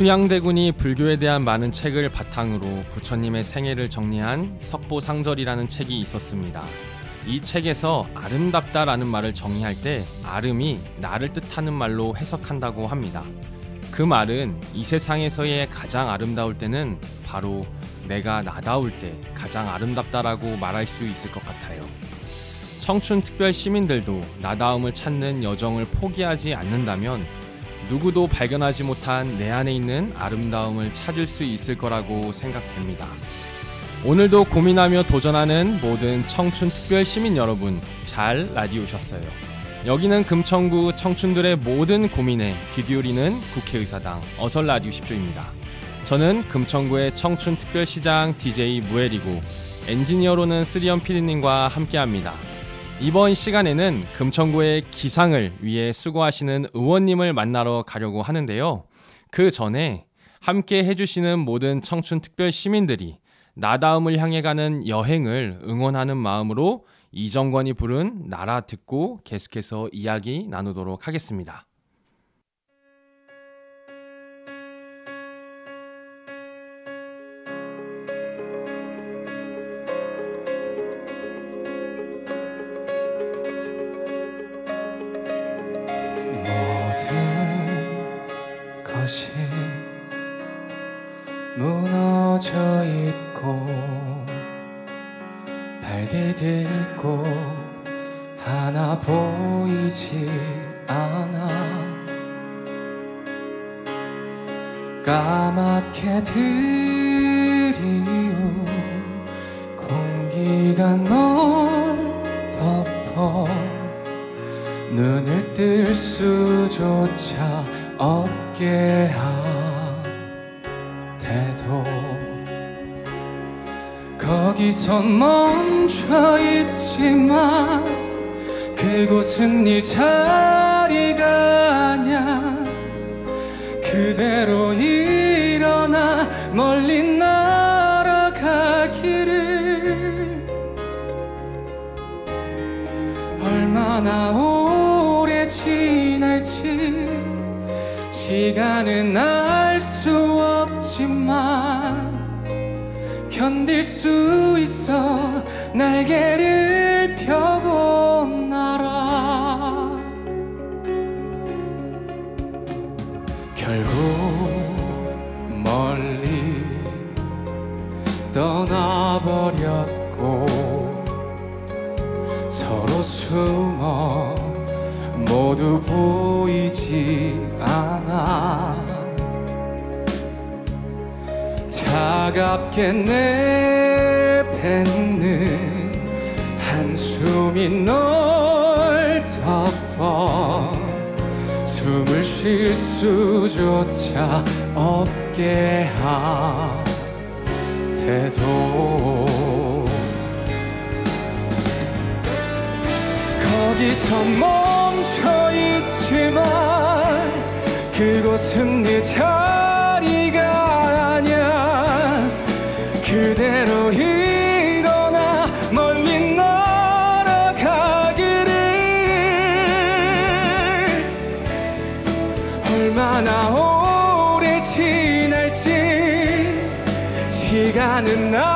수양대군이 불교에 대한 많은 책을 바탕으로 부처님의 생애를 정리한 석보상절이라는 책이 있었습니다. 이 책에서 아름답다라는 말을 정의할 때 아름이 나를 뜻하는 말로 해석한다고 합니다. 그 말은 이 세상에서의 가장 아름다울 때는 바로 내가 나다울 때 가장 아름답다라고 말할 수 있을 것 같아요. 청춘 특별 시민들도 나다움을 찾는 여정을 포기하지 않는다면 누구도 발견하지 못한 내 안에 있는 아름다움을 찾을 수 있을 거라고 생각됩니다. 오늘도 고민하며 도전하는 모든 청춘 특별 시민 여러분, 잘 라디오셨어요. 여기는 금천구 청춘들의 모든 고민에 귀 기울이는 국회의사당 어설 라디오 10조입니다. 저는 금천구의 청춘 특별시장 DJ 무엘이고 엔지니어로는 쓰리언 피디님과 함께합니다. 이번 시간에는 금천구의 기상을 위해 수고하시는 의원님을 만나러 가려고 하는데요. 그 전에 함께 해주시는 모든 청춘 특별 시민들이 나다움을 향해 가는 여행을 응원하는 마음으로 이정권이 부른 나라 듣고 계속해서 이야기 나누도록 하겠습니다. 멀리 날아가기를 얼마나 오래 지날지 시간은 알 수 없지만 견딜 수 있어 날개를 펴고 모두 보이지 않아 차갑게 내뱉는 한숨이 널 덮어 숨을 쉴 수조차 없게 한 태도 여기서 멈춰 있지만 그곳은 네 자리가 아니야 그대로 일어나 멀리 날아가기를 얼마나 오래 지날지 시간은 나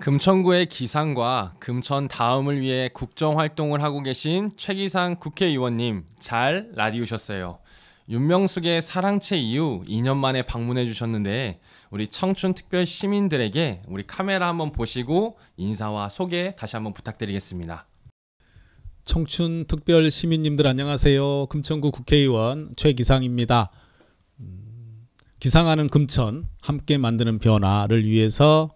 금천구의 기상과 금천 다음을 위해 국정 활동을 하고 계신 최기상 국회의원님 잘 라디오셨어요. 윤명숙의 사랑채 이후 2년 만에 방문해 주셨는데 우리 청춘 특별 시민들에게 우리 카메라 한번 보시고 인사와 소개 다시 한번 부탁드리겠습니다. 청춘 특별 시민님들 안녕하세요. 금천구 국회의원 최기상입니다. 음, 기상하는 금천 함께 만드는 변화를 위해서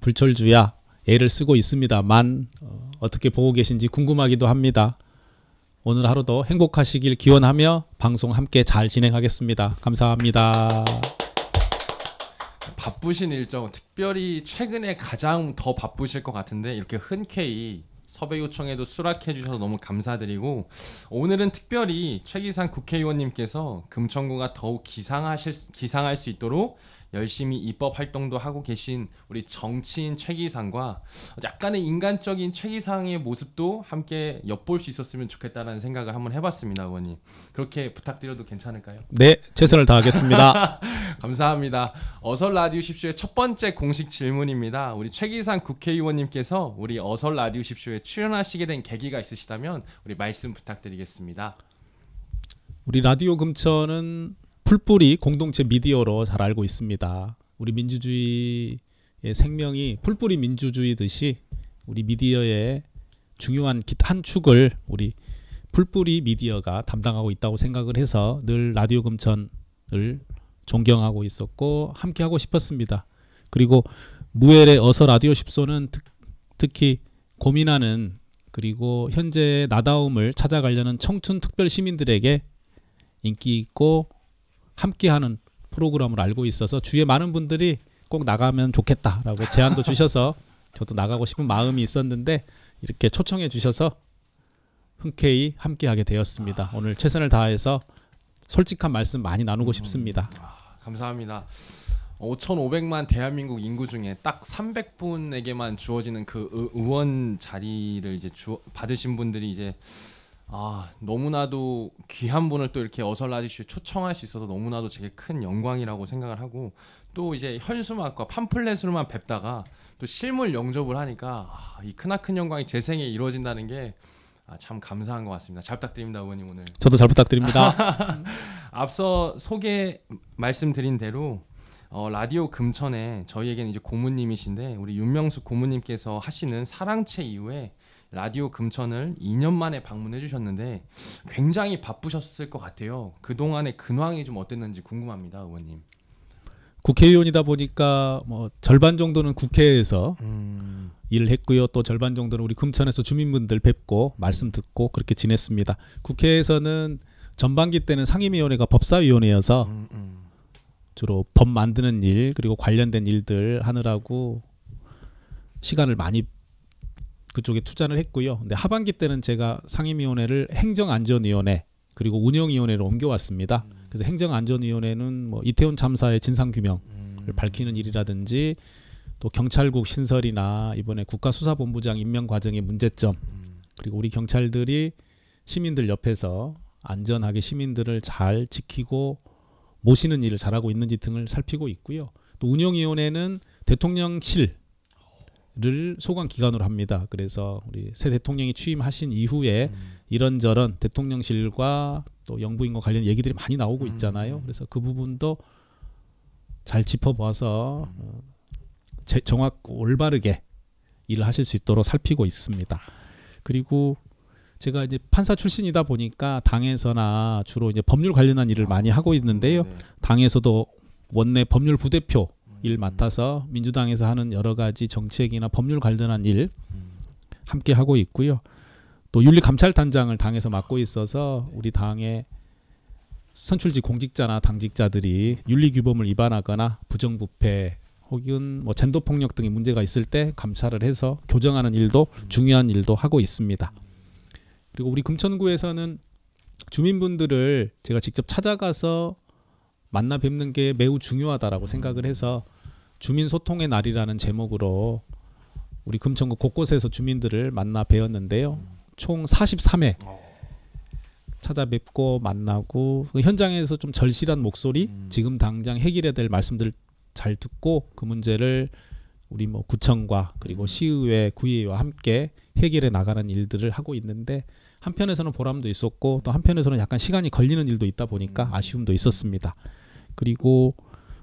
불철주야 애를 쓰고 있습니다만 어, 어떻게 보고 계신지 궁금하기도 합니다. 오늘 하루도 행복하시길 기원하며 방송 함께 잘 진행하겠습니다. 감사합니다. 바쁘신 일정, 특별히 최근에 가장 더 바쁘실 것 같은데 이렇게 흔쾌히 섭외 요청에도 수락해 주셔서 너무 감사드리고 오늘은 특별히 최기상 국회의원님께서 금천구가 더욱 기상하실 기상할 수 있도록 열심히 입법 활동도 하고 계신 우리 정치인 최기상과 약간의 인간적인 최기상의 모습도 함께 엿볼 수 있었으면 좋겠다라는 생각을 한번 해봤습니다, 의원님. 그렇게 부탁드려도 괜찮을까요? 네, 최선을 다하겠습니다. 감사합니다. 어설 라디오 십쇼의 첫 번째 공식 질문입니다. 우리 최기상 국회의원님께서 우리 어설 라디오 십쇼에 출연하시게 된 계기가 있으시다면 우리 말씀 부탁드리겠습니다. 우리 라디오 금천은 풀뿌리 공동체 미디어로 잘 알고 있습니다. 우리 민주주의의 생명이 풀뿌리 민주주의듯이 우리 미디어의 중요한 한 축을 우리 풀뿌리 미디어가 담당하고 있다고 생각을 해서 늘 라디오 금천을 존경하고 있었고 함께 하고 싶었습니다. 그리고 무엘의 어서 라디오 십소는 특히 고민하는 그리고 현재의 나다움을 찾아가려는 청춘 특별 시민들에게 인기 있고 함께하는 프로그램을 알고 있어서 주위에 많은 분들이 꼭 나가면 좋겠다라고 제안도 주셔서 저도 나가고 싶은 마음이 있었는데 이렇게 초청해 주셔서 흔쾌히 함께하게 되었습니다. 아. 오늘 최선을 다해서 솔직한 말씀 많이 나누고 음. 싶습니다. 아, 감사합니다. 5,500만 대한민국 인구 중에 딱 300분에게만 주어지는 그 의, 원 자리를 이제 주, 받으신 분들이 이제 아 너무나도 귀한 분을 또 이렇게 어설라디쇼 초청할 수 있어서 너무나도 제게 큰 영광이라고 생각을 하고 또 이제 현수막과 팜플렛으로만 뵙다가 또 실물 영접을 하니까 아, 이 크나큰 영광이 제 생에 이루어진다는 게 아, 참 감사한 것 같습니다. 잘 부탁드립니다, 어머님 오늘. 저도 잘 부탁드립니다. 앞서 소개 말씀드린 대로 어, 라디오 금천에 저희에게는 이제 고모님이신데 우리 윤명수 고모님께서 하시는 사랑채 이후에 라디오 금천을 2년 만에 방문해 주셨는데 굉장히 바쁘셨을 것 같아요. 그동안의 근황이 좀 어땠는지 궁금합니다, 의원님. 국회의원이다 보니까 뭐 절반 정도는 국회에서 음. 일을 했고요. 또 절반 정도는 우리 금천에서 주민분들 뵙고 말씀 듣고 그렇게 지냈습니다. 국회에서는 전반기 때는 상임위원회가 법사위원회여서 음, 음. 주로 법 만드는 일 그리고 관련된 일들 하느라고 시간을 많이 그쪽에 투자를 했고요. 근데 하반기 때는 제가 상임위원회를 행정안전위원회 그리고 운영위원회로 옮겨왔습니다. 음. 그래서 행정안전위원회는 뭐 이태원 참사의 진상규명을 음. 밝히는 일이라든지 또 경찰국 신설이나 이번에 국가수사본부장 임명 과정의 문제점 음. 그리고 우리 경찰들이 시민들 옆에서 안전하게 시민들을 잘 지키고 모시는 일을 잘하고 있는지 등을 살피고 있고요. 또 운영위원회는 대통령실 를 소관 기관으로 합니다. 그래서 우리 새 대통령이 취임하신 이후에 음. 이런저런 대통령실과 또 영부인과 관련 얘기들이 많이 나오고 음. 있잖아요. 음. 그래서 그 부분도 잘 짚어봐서 음. 어, 정확 올바르게 일을 하실 수 있도록 살피고 있습니다. 그리고 제가 이제 판사 출신이다 보니까 당에서나 주로 이제 법률 관련한 일을 아, 많이 하고 있는데요. 네. 당에서도 원내 법률 부대표 일 맡아서 민주당에서 하는 여러 가지 정책이나 법률 관련한 일 함께 하고 있고요. 또 윤리감찰단장을 당에서 맡고 있어서 우리 당의 선출직 공직자나 당직자들이 윤리규범을 위반하거나 부정부패 혹은 뭐 젠더 폭력 등의 문제가 있을 때 감찰을 해서 교정하는 일도 중요한 일도 하고 있습니다. 그리고 우리 금천구에서는 주민분들을 제가 직접 찾아가서 만나 뵙는 게 매우 중요하다라고 음. 생각을 해서 주민 소통의 날이라는 제목으로 우리 금천구 곳곳에서 주민들을 만나 뵈었는데요. 음. 총 43회 어. 찾아뵙고 만나고 그 현장에서 좀 절실한 목소리 음. 지금 당장 해결해야 될 말씀들 잘 듣고 그 문제를 우리 뭐 구청과 그리고 시의회 구의회와 함께 해결해 나가는 일들을 하고 있는데 한편에서는 보람도 있었고 또 한편에서는 약간 시간이 걸리는 일도 있다 보니까 아쉬움도 있었습니다. 그리고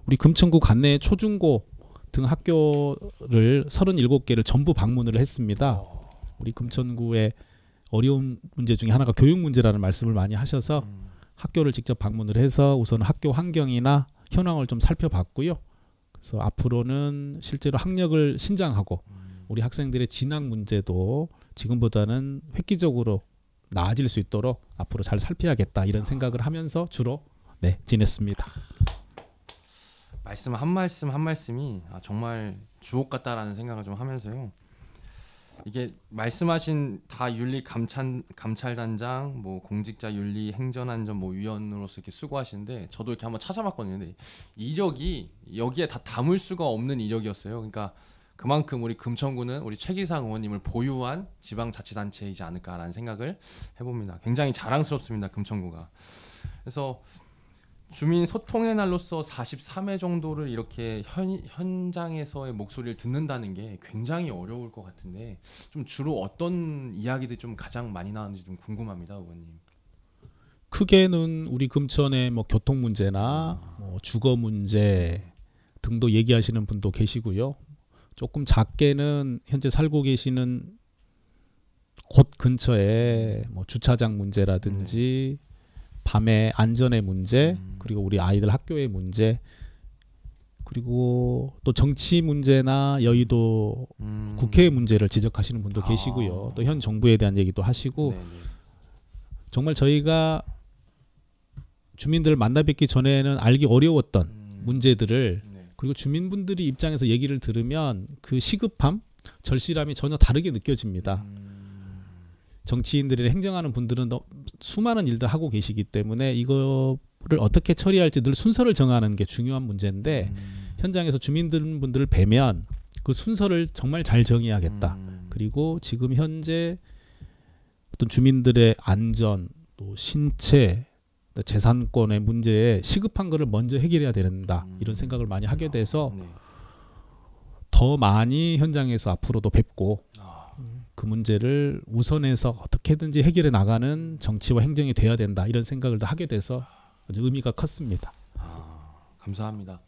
우리 금천구 관내 초중고 등 학교를 37개를 전부 방문을 했습니다. 우리 금천구의 어려운 문제 중에 하나가 교육 문제라는 말씀을 많이 하셔서 음. 학교를 직접 방문을 해서 우선 학교 환경이나 현황을 좀 살펴봤고요. 그래서 앞으로는 실제로 학력을 신장하고 음. 우리 학생들의 진학 문제도 지금보다는 획기적으로 나아질 수 있도록 앞으로 잘 살펴야겠다 이런 아. 생각을 하면서 주로 네 지냈습니다. 말씀 한 말씀 한 말씀이 아, 정말 주옥 같다라는 생각을 좀 하면서요. 이게 말씀하신 다 윤리 감찰 감찰단장 뭐 공직자 윤리 행정안전 뭐 위원으로서 이렇게 수고하시는데 저도 이렇게 한번 찾아봤거든요. 이력이 여기에 다 담을 수가 없는 이력이었어요. 그러니까 그만큼 우리 금천구는 우리 최기상 의원님을 보유한 지방자치단체이지 않을까라는 생각을 해봅니다. 굉장히 자랑스럽습니다. 금천구가. 그래서 주민 소통의 날로서 43회 정도를 이렇게 현, 현장에서의 목소리를 듣는다는 게 굉장히 어려울 것 같은데 좀 주로 어떤 이야기들이 좀 가장 많이 나왔는지 좀 궁금합니다, 의원님. 크게는 우리 금천의 뭐 교통 문제나 뭐 주거 문제 등도 얘기하시는 분도 계시고요. 조금 작게는 현재 살고 계시는 곳 근처에 뭐 주차장 문제라든지 네. 밤에 안전의 문제 음. 그리고 우리 아이들 학교의 문제 그리고 또 정치 문제나 여의도 음. 국회의 문제를 지적하시는 분도 아. 계시고요. 또 현 정부에 대한 얘기도 하시고 네네. 네. 정말 저희가 주민들을 만나 뵙기 전에는 알기 어려웠던 음. 문제들을 네. 그리고 주민분들이 입장에서 얘기를 들으면 그 시급함, 절실함이 전혀 다르게 느껴집니다. 음. 정치인들이 행정하는 분들은 수많은 일들 하고 계시기 때문에 이거를 어떻게 처리할지 늘 순서를 정하는 게 중요한 문제인데 음. 현장에서 주민분들을 뵈면 그 순서를 정말 잘정해야겠다 음. 그리고 지금 현재 어떤 주민들의 안전 또 신체 재산권의 문제에 시급한 거를 먼저 해결해야 된다 음. 이런 생각을 많이 하게 돼서 네. 더 많이 현장에서 앞으로도 뵙고 그 문제를 우선해서 어떻게든지 해결해 나가는 정치와 행정이 돼야 된다 이런 생각을 하게 돼서 아주 의미가 컸습니다. 아, 감사합니다.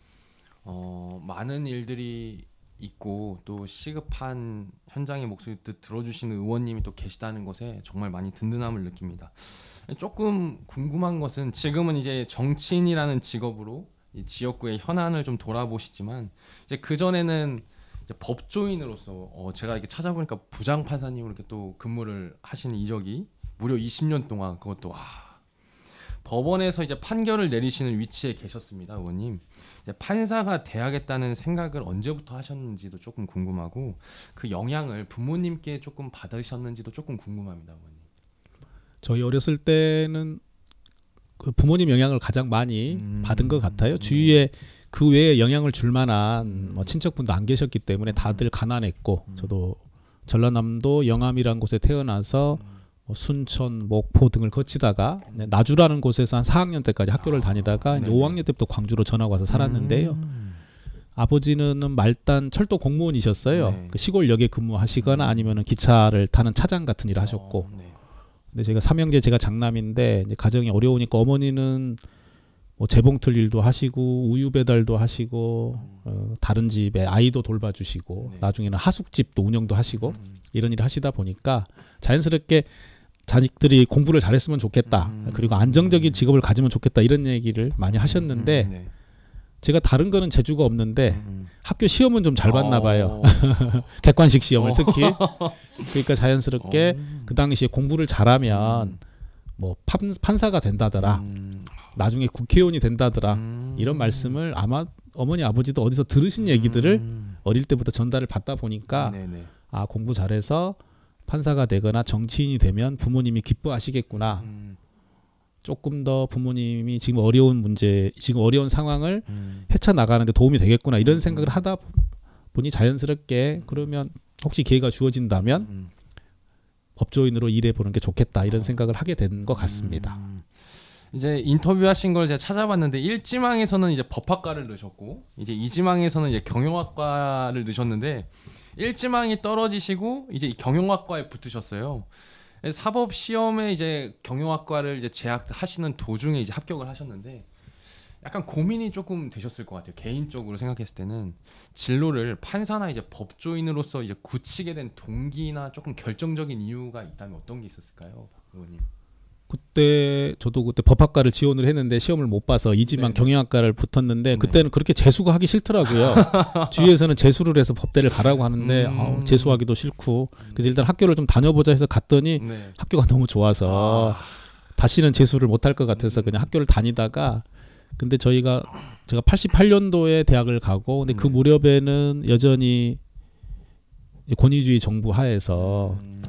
어, 많은 일들이 있고 또 시급한 현장의 목소리 들어주시는 의원님이 또 계시다는 것에 정말 많이 든든함을 느낍니다. 조금 궁금한 것은 지금은 이제 정치인이라는 직업으로 지역구의 현안을 좀 돌아보시지만 이제 그 전에는 법조인으로서 어 제가 이렇게 찾아보니까 부장 판사님으로 이렇게 또 근무를 하시는 이력이 무려 20년 동안 그것도 와 법원에서 이제 판결을 내리시는 위치에 계셨습니다, 의원님. 판사가 돼야겠다는 생각을 언제부터 하셨는지도 조금 궁금하고 그 영향을 부모님께 조금 받으셨는지도 조금 궁금합니다, 의원님. 저희 어렸을 때는 그 부모님 영향을 가장 많이 음, 받은 것 같아요. 네. 주위에 그 외에 영향을 줄 만한 뭐 친척분도 안 계셨기 때문에 음. 다들 가난했고 음. 저도 전라남도 영암이라는 곳에 태어나서 음. 뭐 순천, 목포 등을 거치다가 네, 나주라는 곳에서 한 4학년 때까지 학교를 아, 다니다가 아, 5학년 때부터 광주로 전학 와서 살았는데요. 음. 아버지는 말단 철도 공무원이셨어요. 네. 그 시골역에 근무하시거나 아니면 기차를 타는 차장 같은 일을 어, 하셨고. 어, 네. 근데 제가 삼형제 제가 장남인데 가정이 어려우니까 어머니는 뭐 재봉틀 일도 하시고 우유 배달도 하시고 어, 다른 집에 아이도 돌봐주시고 네. 나중에는 하숙집도 운영도 하시고 음. 이런 일을 하시다 보니까 자연스럽게 자식들이 공부를 잘했으면 좋겠다 음. 그리고 안정적인 음. 직업을 가지면 좋겠다 이런 얘기를 많이 하셨는데 음. 네. 제가 다른 거는 재주가 없는데 음, 음. 학교 시험은 좀 잘 봤나 어. 봐요 객관식 시험을 어. 특히 그러니까 자연스럽게 어. 그 당시에 공부를 잘하면 뭐 판, 사가 된다더라 나중에 국회의원이 된다더라 음. 이런 말씀을 아마 어머니 아버지도 어디서 들으신 음. 얘기들을 어릴 때부터 전달을 받다 보니까 네네. 아 공부 잘해서 판사가 되거나 정치인이 되면 부모님이 기뻐하시겠구나 음. 조금 더 부모님이 지금 어려운 문제 지금 어려운 상황을 음. 헤쳐 나가는데 도움이 되겠구나 이런 음. 생각을 하다 보니 자연스럽게 그러면 혹시 기회가 주어진다면 법조인으로 일해 보는 게 좋겠다 이런 어. 생각을 하게 된 것 같습니다. 음, 이제 인터뷰하신 걸 제가 찾아봤는데 1지망에서는 이제 법학과를 넣으셨고 이제 2지망에서는 이제 경영학과를 넣으셨는데 1지망이 떨어지시고 이제 경영학과에 붙으셨어요. 예, 사법 시험에 이제 경영학과를 이제 재학하시는 도중에 이제 합격을 하셨는데 약간 고민이 조금 되셨을 것 같아요. 개인적으로 생각했을 때는 진로를 판사나 이제 법조인으로서 이제 굳히게 된 동기나 조금 결정적인 이유가 있다면 어떤 게 있었을까요, 박 의원님? 그때 저도 그때 법학과를 지원을 했는데 시험을 못 봐서 이지만 네. 경영학과를 붙었는데 네. 그때는 그렇게 재수가 하기 싫더라고요. 주위에서는 재수를 해서 법대를 가라고 하는데 음. 아우, 재수하기도 싫고 그래서 일단 학교를 좀 다녀보자 해서 갔더니 네. 학교가 너무 좋아서 아. 다시는 재수를 못 할 것 같아서 음. 그냥 학교를 다니다가 근데 저희가 제가 88년도에 대학을 가고 근데 그 네. 무렵에는 여전히 권위주의 정부 하에서 음.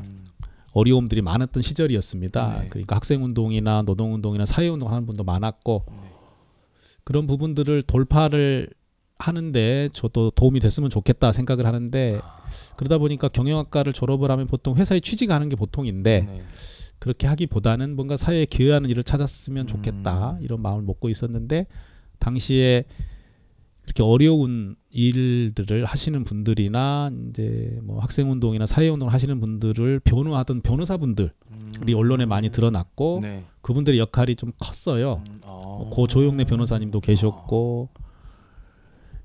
어려움들이 많았던 시절이었습니다. 네. 그러니까 학생 운동이나 노동 운동이나 사회 운동 하는 분도 많았고 네. 그런 부분들을 돌파를 하는데 저도 도움이 됐으면 좋겠다 생각을 하는데 아. 그러다 보니까 경영학과를 졸업을 하면 보통 회사에 취직하는 게 보통인데 네. 그렇게 하기보다는 뭔가 사회에 기여하는 일을 찾았으면 음. 좋겠다 음. 이런 마음을 먹고 있었는데 당시에 이렇게 어려운 일들을 하시는 분들이나 이제 뭐 학생 운동이나 사회 운동을 하시는 분들을 변호하던 변호사분들이 음. 언론에 많이 드러났고 네. 그분들의 역할이 좀 컸어요. 음. 어. 아. 뭐 고 조용래 변호사님도 계셨고 아.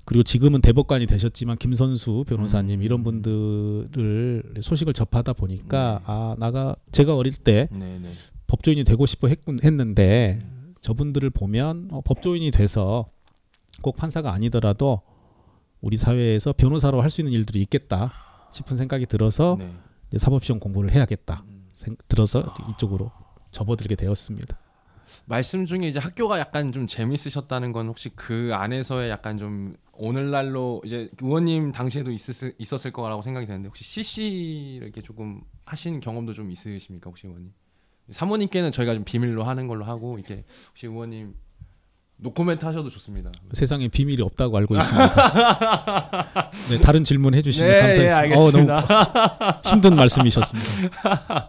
그리고 지금은 대법관이 되셨지만 김선수 변호사님 음. 이런 분들을 소식을 접하다 보니까 네. 아 나가 제가 어릴 때 네, 네. 법조인이 되고 싶어 했군 했는데 음. 저분들을 보면 어, 법조인이 돼서 꼭 판사가 아니더라도 우리 사회에서 변호사로 할 수 있는 일들이 있겠다 싶은 생각이 들어서 네. 사법시험 공부를 해야겠다 음. 생, 들어서 아. 이쪽으로 접어들게 되었습니다. 말씀 중에 이제 학교가 약간 좀재미있으셨다는건 혹시 그 안에서의 약간 좀 오늘날로 이제 의원님 당시에도 있었을, 있었을 거라고 생각이 되는데 혹시 CC를 이렇게 조금 하신 경험도 좀 있으십니까 혹시 의원님? 사모님께는 저희가 좀 비밀로 하는 걸로 하고 이렇게 혹시 의원님 노코멘트 하셔도 좋습니다. 세상에 비밀이 없다고 알고 있습니다. 네, 다른 질문 해주시면 네, 감사하겠습니다. 예, 어, 너무 힘든 말씀이셨습니다.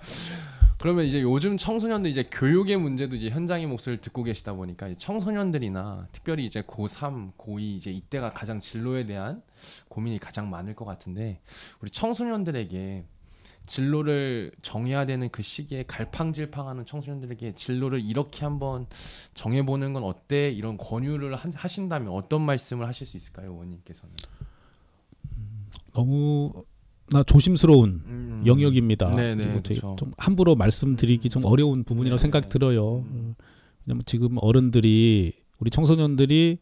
그러면 이제 요즘 청소년들 이제 교육의 문제도 이제 현장의 목소리를 듣고 계시다 보니까 청소년들이나 특별히 이제 고3, 고2 이제 이때가 가장 진로에 대한 고민이 가장 많을 것 같은데 우리 청소년들에게 진로를 정해야 되는 그 시기에 갈팡질팡하는 청소년들에게 진로를 이렇게 한번 정해보는 건 어때? 이런 권유를 하신다면 어떤 말씀을 하실 수 있을까요, 의원님께서는? 음, 너무 나 조심스러운 음. 영역입니다. 네네, 그렇죠. 좀 함부로 말씀드리기 음. 좀 어려운 부분이라고 네네. 생각 들어요. 음. 왜냐면 지금 어른들이 우리 청소년들이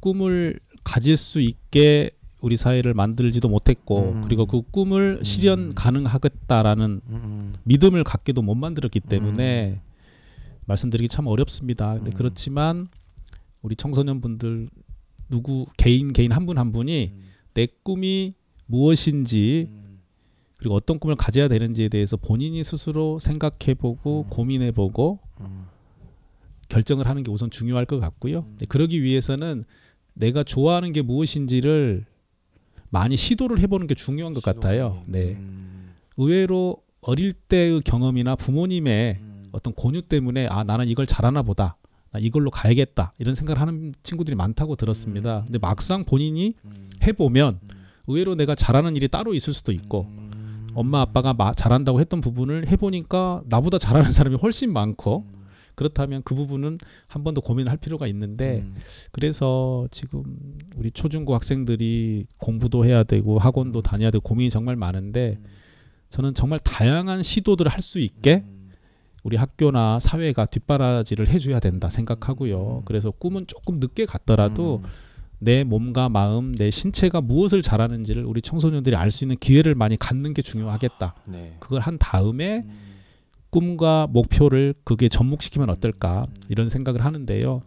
꿈을 가질 수 있게 우리 사회를 만들지도 못했고 음. 그리고 그 꿈을 음. 실현 가능하겠다라는 음. 믿음을 갖게도 못 만들었기 음. 때문에 말씀드리기 참 어렵습니다. 근데 음. 그렇지만 우리 청소년분들 누구 개인 개인 한 분한 한 분이 내 꿈이 무엇인지 그리고 어떤 꿈을 가져야 되는지에 대해서 본인이 스스로 생각해보고 고민해보고 결정을 하는 게 우선 중요할 것 같고요. 네, 그러기 위해서는 내가 좋아하는 게 무엇인지를 많이 시도를 해보는 게 중요한 것 시도. 같아요. 네. 음. 의외로 어릴 때의 경험이나 부모님의 음. 어떤 권유 때문에 아 나는 이걸 잘하나 보다. 나 이걸로 가야겠다. 이런 생각을 하는 친구들이 많다고 들었습니다. 음. 근데 막상 본인이 음. 해보면 음. 의외로 내가 잘하는 일이 따로 있을 수도 있고 음. 엄마 아빠가 마, 잘한다고 했던 부분을 해보니까 나보다 잘하는 사람이 훨씬 많고 그렇다면 그 부분은 한 번 더 고민할 을 필요가 있는데 음. 그래서 지금 우리 초중고 학생들이 공부도 해야 되고 학원도 음. 다녀야 되고 고민이 정말 많은데 음. 저는 정말 다양한 시도들을 할 수 있게 음. 우리 학교나 사회가 뒷바라지를 해줘야 된다 생각하고요. 음. 그래서 꿈은 조금 늦게 갔더라도 내 몸과 마음, 내 신체가 무엇을 잘하는지를 우리 청소년들이 알 수 있는 기회를 많이 갖는 게 중요하겠다. 아, 네. 그걸 한 다음에 음. 꿈과 목표를 그게 접목시키면 어떨까 음. 이런 생각을 하는데요.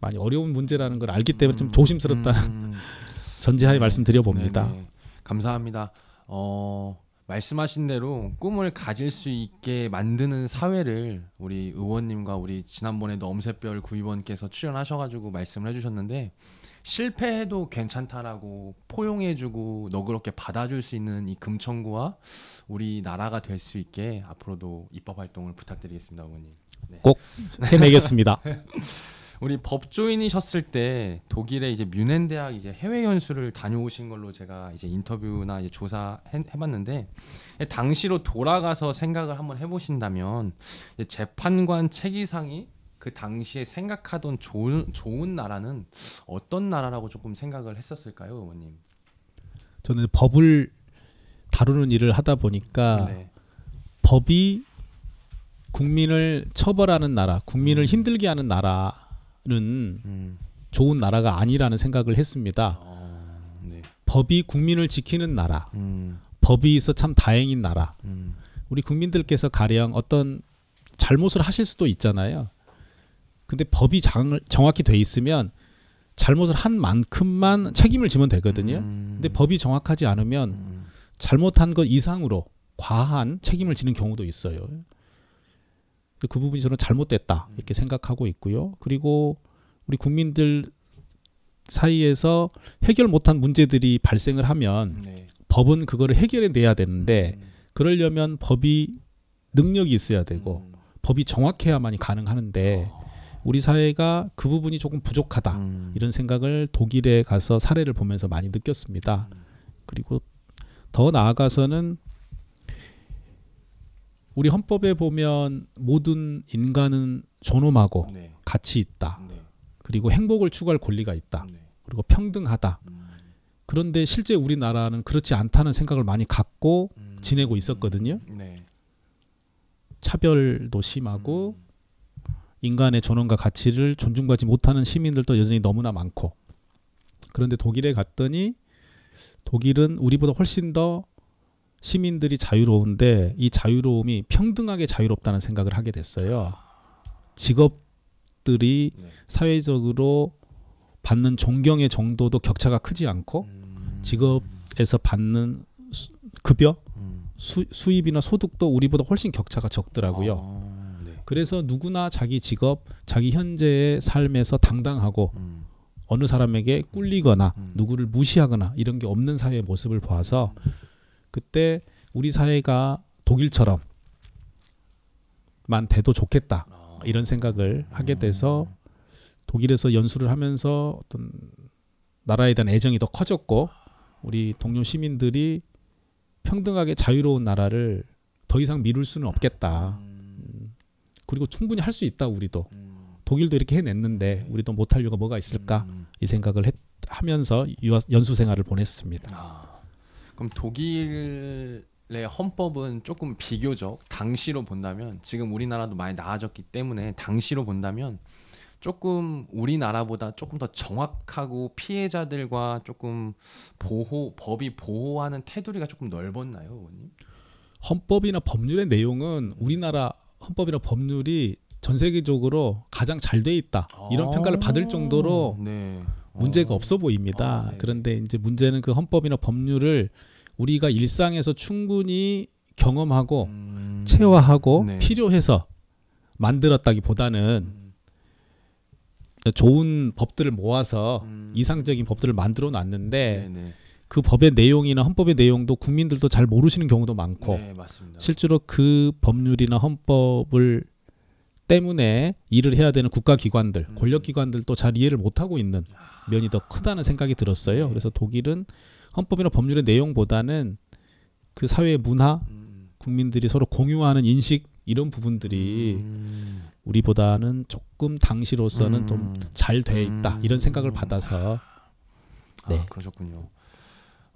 많이 어려운 문제라는 걸 알기 때문에 좀 음, 조심스럽다는 음, 전제하에 네, 말씀드려 봅니다. 네, 네. 감사합니다. 어, 말씀하신 대로 꿈을 가질 수 있게 만드는 사회를 우리 의원님과 우리 지난번에도 엄세별 구의원께서 출연하셔가지고 말씀을 해주셨는데 실패해도 괜찮다라고 포용해주고 너그럽게 받아줄 수 있는 이 금천구와 우리 나라가 될 수 있게 앞으로도 입법 활동을 부탁드리겠습니다, 어머님. 네. 꼭 해내겠습니다. 우리 법조인이셨을 때 독일의 이제 뮌헨 대학 이제 해외 연수를 다녀오신 걸로 제가 이제 인터뷰나 이제 조사 해, 봤는데 당시로 돌아가서 생각을 한번 해보신다면 이제 재판관 책이상이 그 당시에 생각하던 좋은 좋은 나라는 어떤 나라라고 조금 생각을 했었을까요, 의원님? 저는 법을 다루는 일을 하다 보니까 네. 법이 국민을 처벌하는 나라, 국민을 음. 힘들게 하는 나라는 음. 좋은 나라가 아니라는 생각을 했습니다. 아, 네. 법이 국민을 지키는 나라, 음. 법이 있어 참 다행인 나라. 음. 우리 국민들께서 가령 어떤 잘못을 하실 수도 있잖아요. 근데 법이 장, 정확히 돼 있으면 잘못을 한 만큼만 책임을 지면 되거든요. 음. 근데 법이 정확하지 않으면 잘못한 것 이상으로 과한 책임을 지는 경우도 있어요. 그 부분이 저는 잘못됐다 이렇게 생각하고 있고요. 그리고 우리 국민들 사이에서 해결 못한 문제들이 발생을 하면 네. 법은 그거를 해결해 내야 되는데 음. 그러려면 법이 능력이 있어야 되고 음. 법이 정확해야만이 가능하는데 어. 우리 사회가 그 부분이 조금 부족하다 음. 이런 생각을 독일에 가서 사례를 보면서 많이 느꼈습니다. 그리고 더 나아가서는 우리 헌법에 보면 모든 인간은 존엄하고 네. 가치 있다. 네. 그리고 행복을 추구할 권리가 있다. 네. 그리고 평등하다. 음. 그런데 실제 우리나라는 그렇지 않다는 생각을 많이 갖고 음. 지내고 있었거든요. 네. 차별도 심하고 음. 인간의 존엄과 가치를 존중받지 못하는 시민들도 여전히 너무나 많고 그런데 독일에 갔더니 독일은 우리보다 훨씬 더 시민들이 자유로운데 이 자유로움이 평등하게 자유롭다는 생각을 하게 됐어요. 직업들이 네. 사회적으로 받는 존경의 정도도 격차가 크지 않고 음. 직업에서 받는 급여, 음. 수, 입이나 소득도 우리보다 훨씬 격차가 적더라고요. 아. 그래서 누구나 자기 직업, 자기 현재의 삶에서 당당하고 음. 어느 사람에게 꿀리거나 음. 누구를 무시하거나 이런 게 없는 사회의 모습을 보아서 음. 그때 우리 사회가 독일처럼만 돼도 좋겠다 아. 이런 생각을 하게 음. 돼서 독일에서 연수를 하면서 어떤 나라에 대한 애정이 더 커졌고 우리 동료 시민들이 평등하게 자유로운 나라를 더 이상 미룰 수는 없겠다. 음. 그리고 충분히 할 수 있다 우리도 음. 독일도 이렇게 해냈는데 음. 우리도 못 할 이유가 뭐가 있을까 음. 이 생각을 했, 하면서 유아, 연수 생활을 보냈습니다. 아. 그럼 독일 의 헌법은 조금 비교적 당시로 본다면 지금 우리나라도 많이 나아졌기 때문에 당시로 본다면 조금 우리나라보다 조금 더 정확하고 피해자들과 조금 보호 법이 보호하는 테두리가 조금 넓었나요, 의원님? 헌법이나 법률의 내용은 우리나라 헌법이나 법률이 전 세계적으로 가장 잘 돼 있다 이런 아. 평가를 받을 정도로 네. 문제가 어. 없어 보입니다. 아, 네. 그런데 이제 문제는 그 헌법이나 법률을 우리가 일상에서 충분히 경험하고 음... 체화하고 네. 필요해서 만들었다기보다는 음... 좋은 법들을 모아서 음... 이상적인 법들을 만들어 놨는데 네네. 네. 그 법의 내용이나 헌법의 내용도 국민들도 잘 모르시는 경우도 많고 네, 실제로 그 법률이나 헌법을 때문에 일을 해야 되는 국가기관들, 음. 권력기관들도 잘 이해를 못하고 있는 아. 면이 더 크다는 생각이 들었어요. 네. 그래서 독일은 헌법이나 법률의 내용보다는 그 사회의 문화, 음. 음. 국민들이 서로 공유하는 인식 이런 부분들이 음. 우리보다는 조금 당시로서는 좀 잘돼 음. 있다 음. 이런 생각을 받아서 아, 네. 아, 그러셨군요.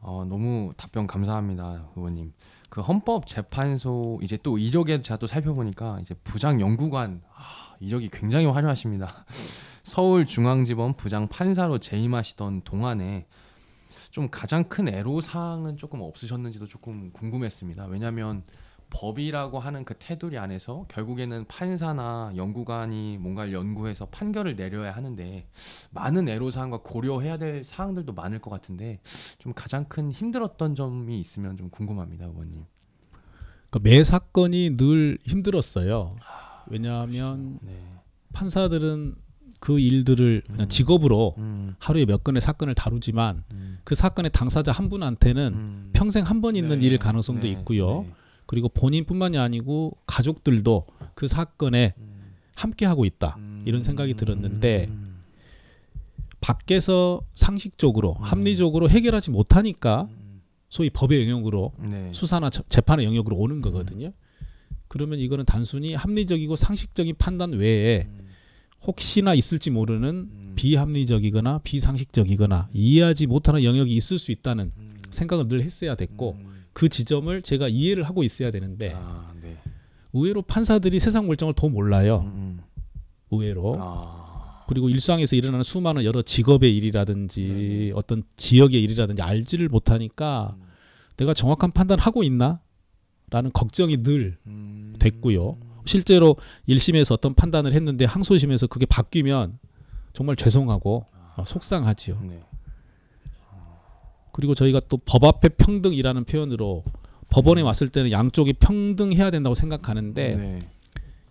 어, 너무 답변 감사합니다, 의원님. 그 헌법 재판소 이제 또 이력에 제가 또 살펴보니까 이제 부장 연구관 아, 이력이 굉장히 화려하십니다. 서울중앙지법 부장 판사로 재임하시던 동안에 좀 가장 큰 애로사항은 조금 없으셨는지도 조금 궁금했습니다. 왜냐하면 법이라고 하는 그 테두리 안에서 결국에는 판사나 연구관이 뭔가를 연구해서 판결을 내려야 하는데 많은 애로사항과 고려해야 될 사항들도 많을 것 같은데 좀 가장 큰 힘들었던 점이 있으면 좀 궁금합니다, 의원님. 그러니까 매 사건이 늘 힘들었어요. 아, 왜냐하면 그렇죠. 네. 판사들은 그 일들을 그냥 음. 직업으로 음. 하루에 몇 건의 사건을 다루지만 음. 그 사건의 당사자 한 분한테는 음. 평생 한 번 있는 네. 일 가능성도 네. 있고요. 네. 그리고 본인뿐만이 아니고 가족들도 그 사건에 음. 함께 하고 있다 이런 생각이 음. 들었는데 밖에서 상식적으로 음. 합리적으로 해결하지 못하니까 소위 법의 영역으로 네. 수사나 재판의 영역으로 오는 음. 거거든요. 그러면 이거는 단순히 합리적이고 상식적인 판단 외에 혹시나 있을지 모르는 음. 비합리적이거나 비상식적이거나 이해하지 못하는 영역이 있을 수 있다는 음. 생각을 늘 했어야 됐고 음. 그 지점을 제가 이해를 하고 있어야 되는데 아, 네. 의외로 판사들이 세상 물정을 더 몰라요. 음. 음. 의외로. 아. 그리고 일상에서 일어나는 수많은 여러 직업의 일이라든지 네. 어떤 지역의 일이라든지 알지를 못하니까 음. 내가 정확한 판단을 하고 있나? 라는 걱정이 늘 음. 됐고요. 실제로 1심에서 어떤 판단을 했는데 항소심에서 그게 바뀌면 정말 죄송하고 아. 어, 속상하지요. 네. 그리고 저희가 또 법 앞에 평등이라는 표현으로 법원에 음. 왔을 때는 양쪽이 평등해야 된다고 생각하는데 네.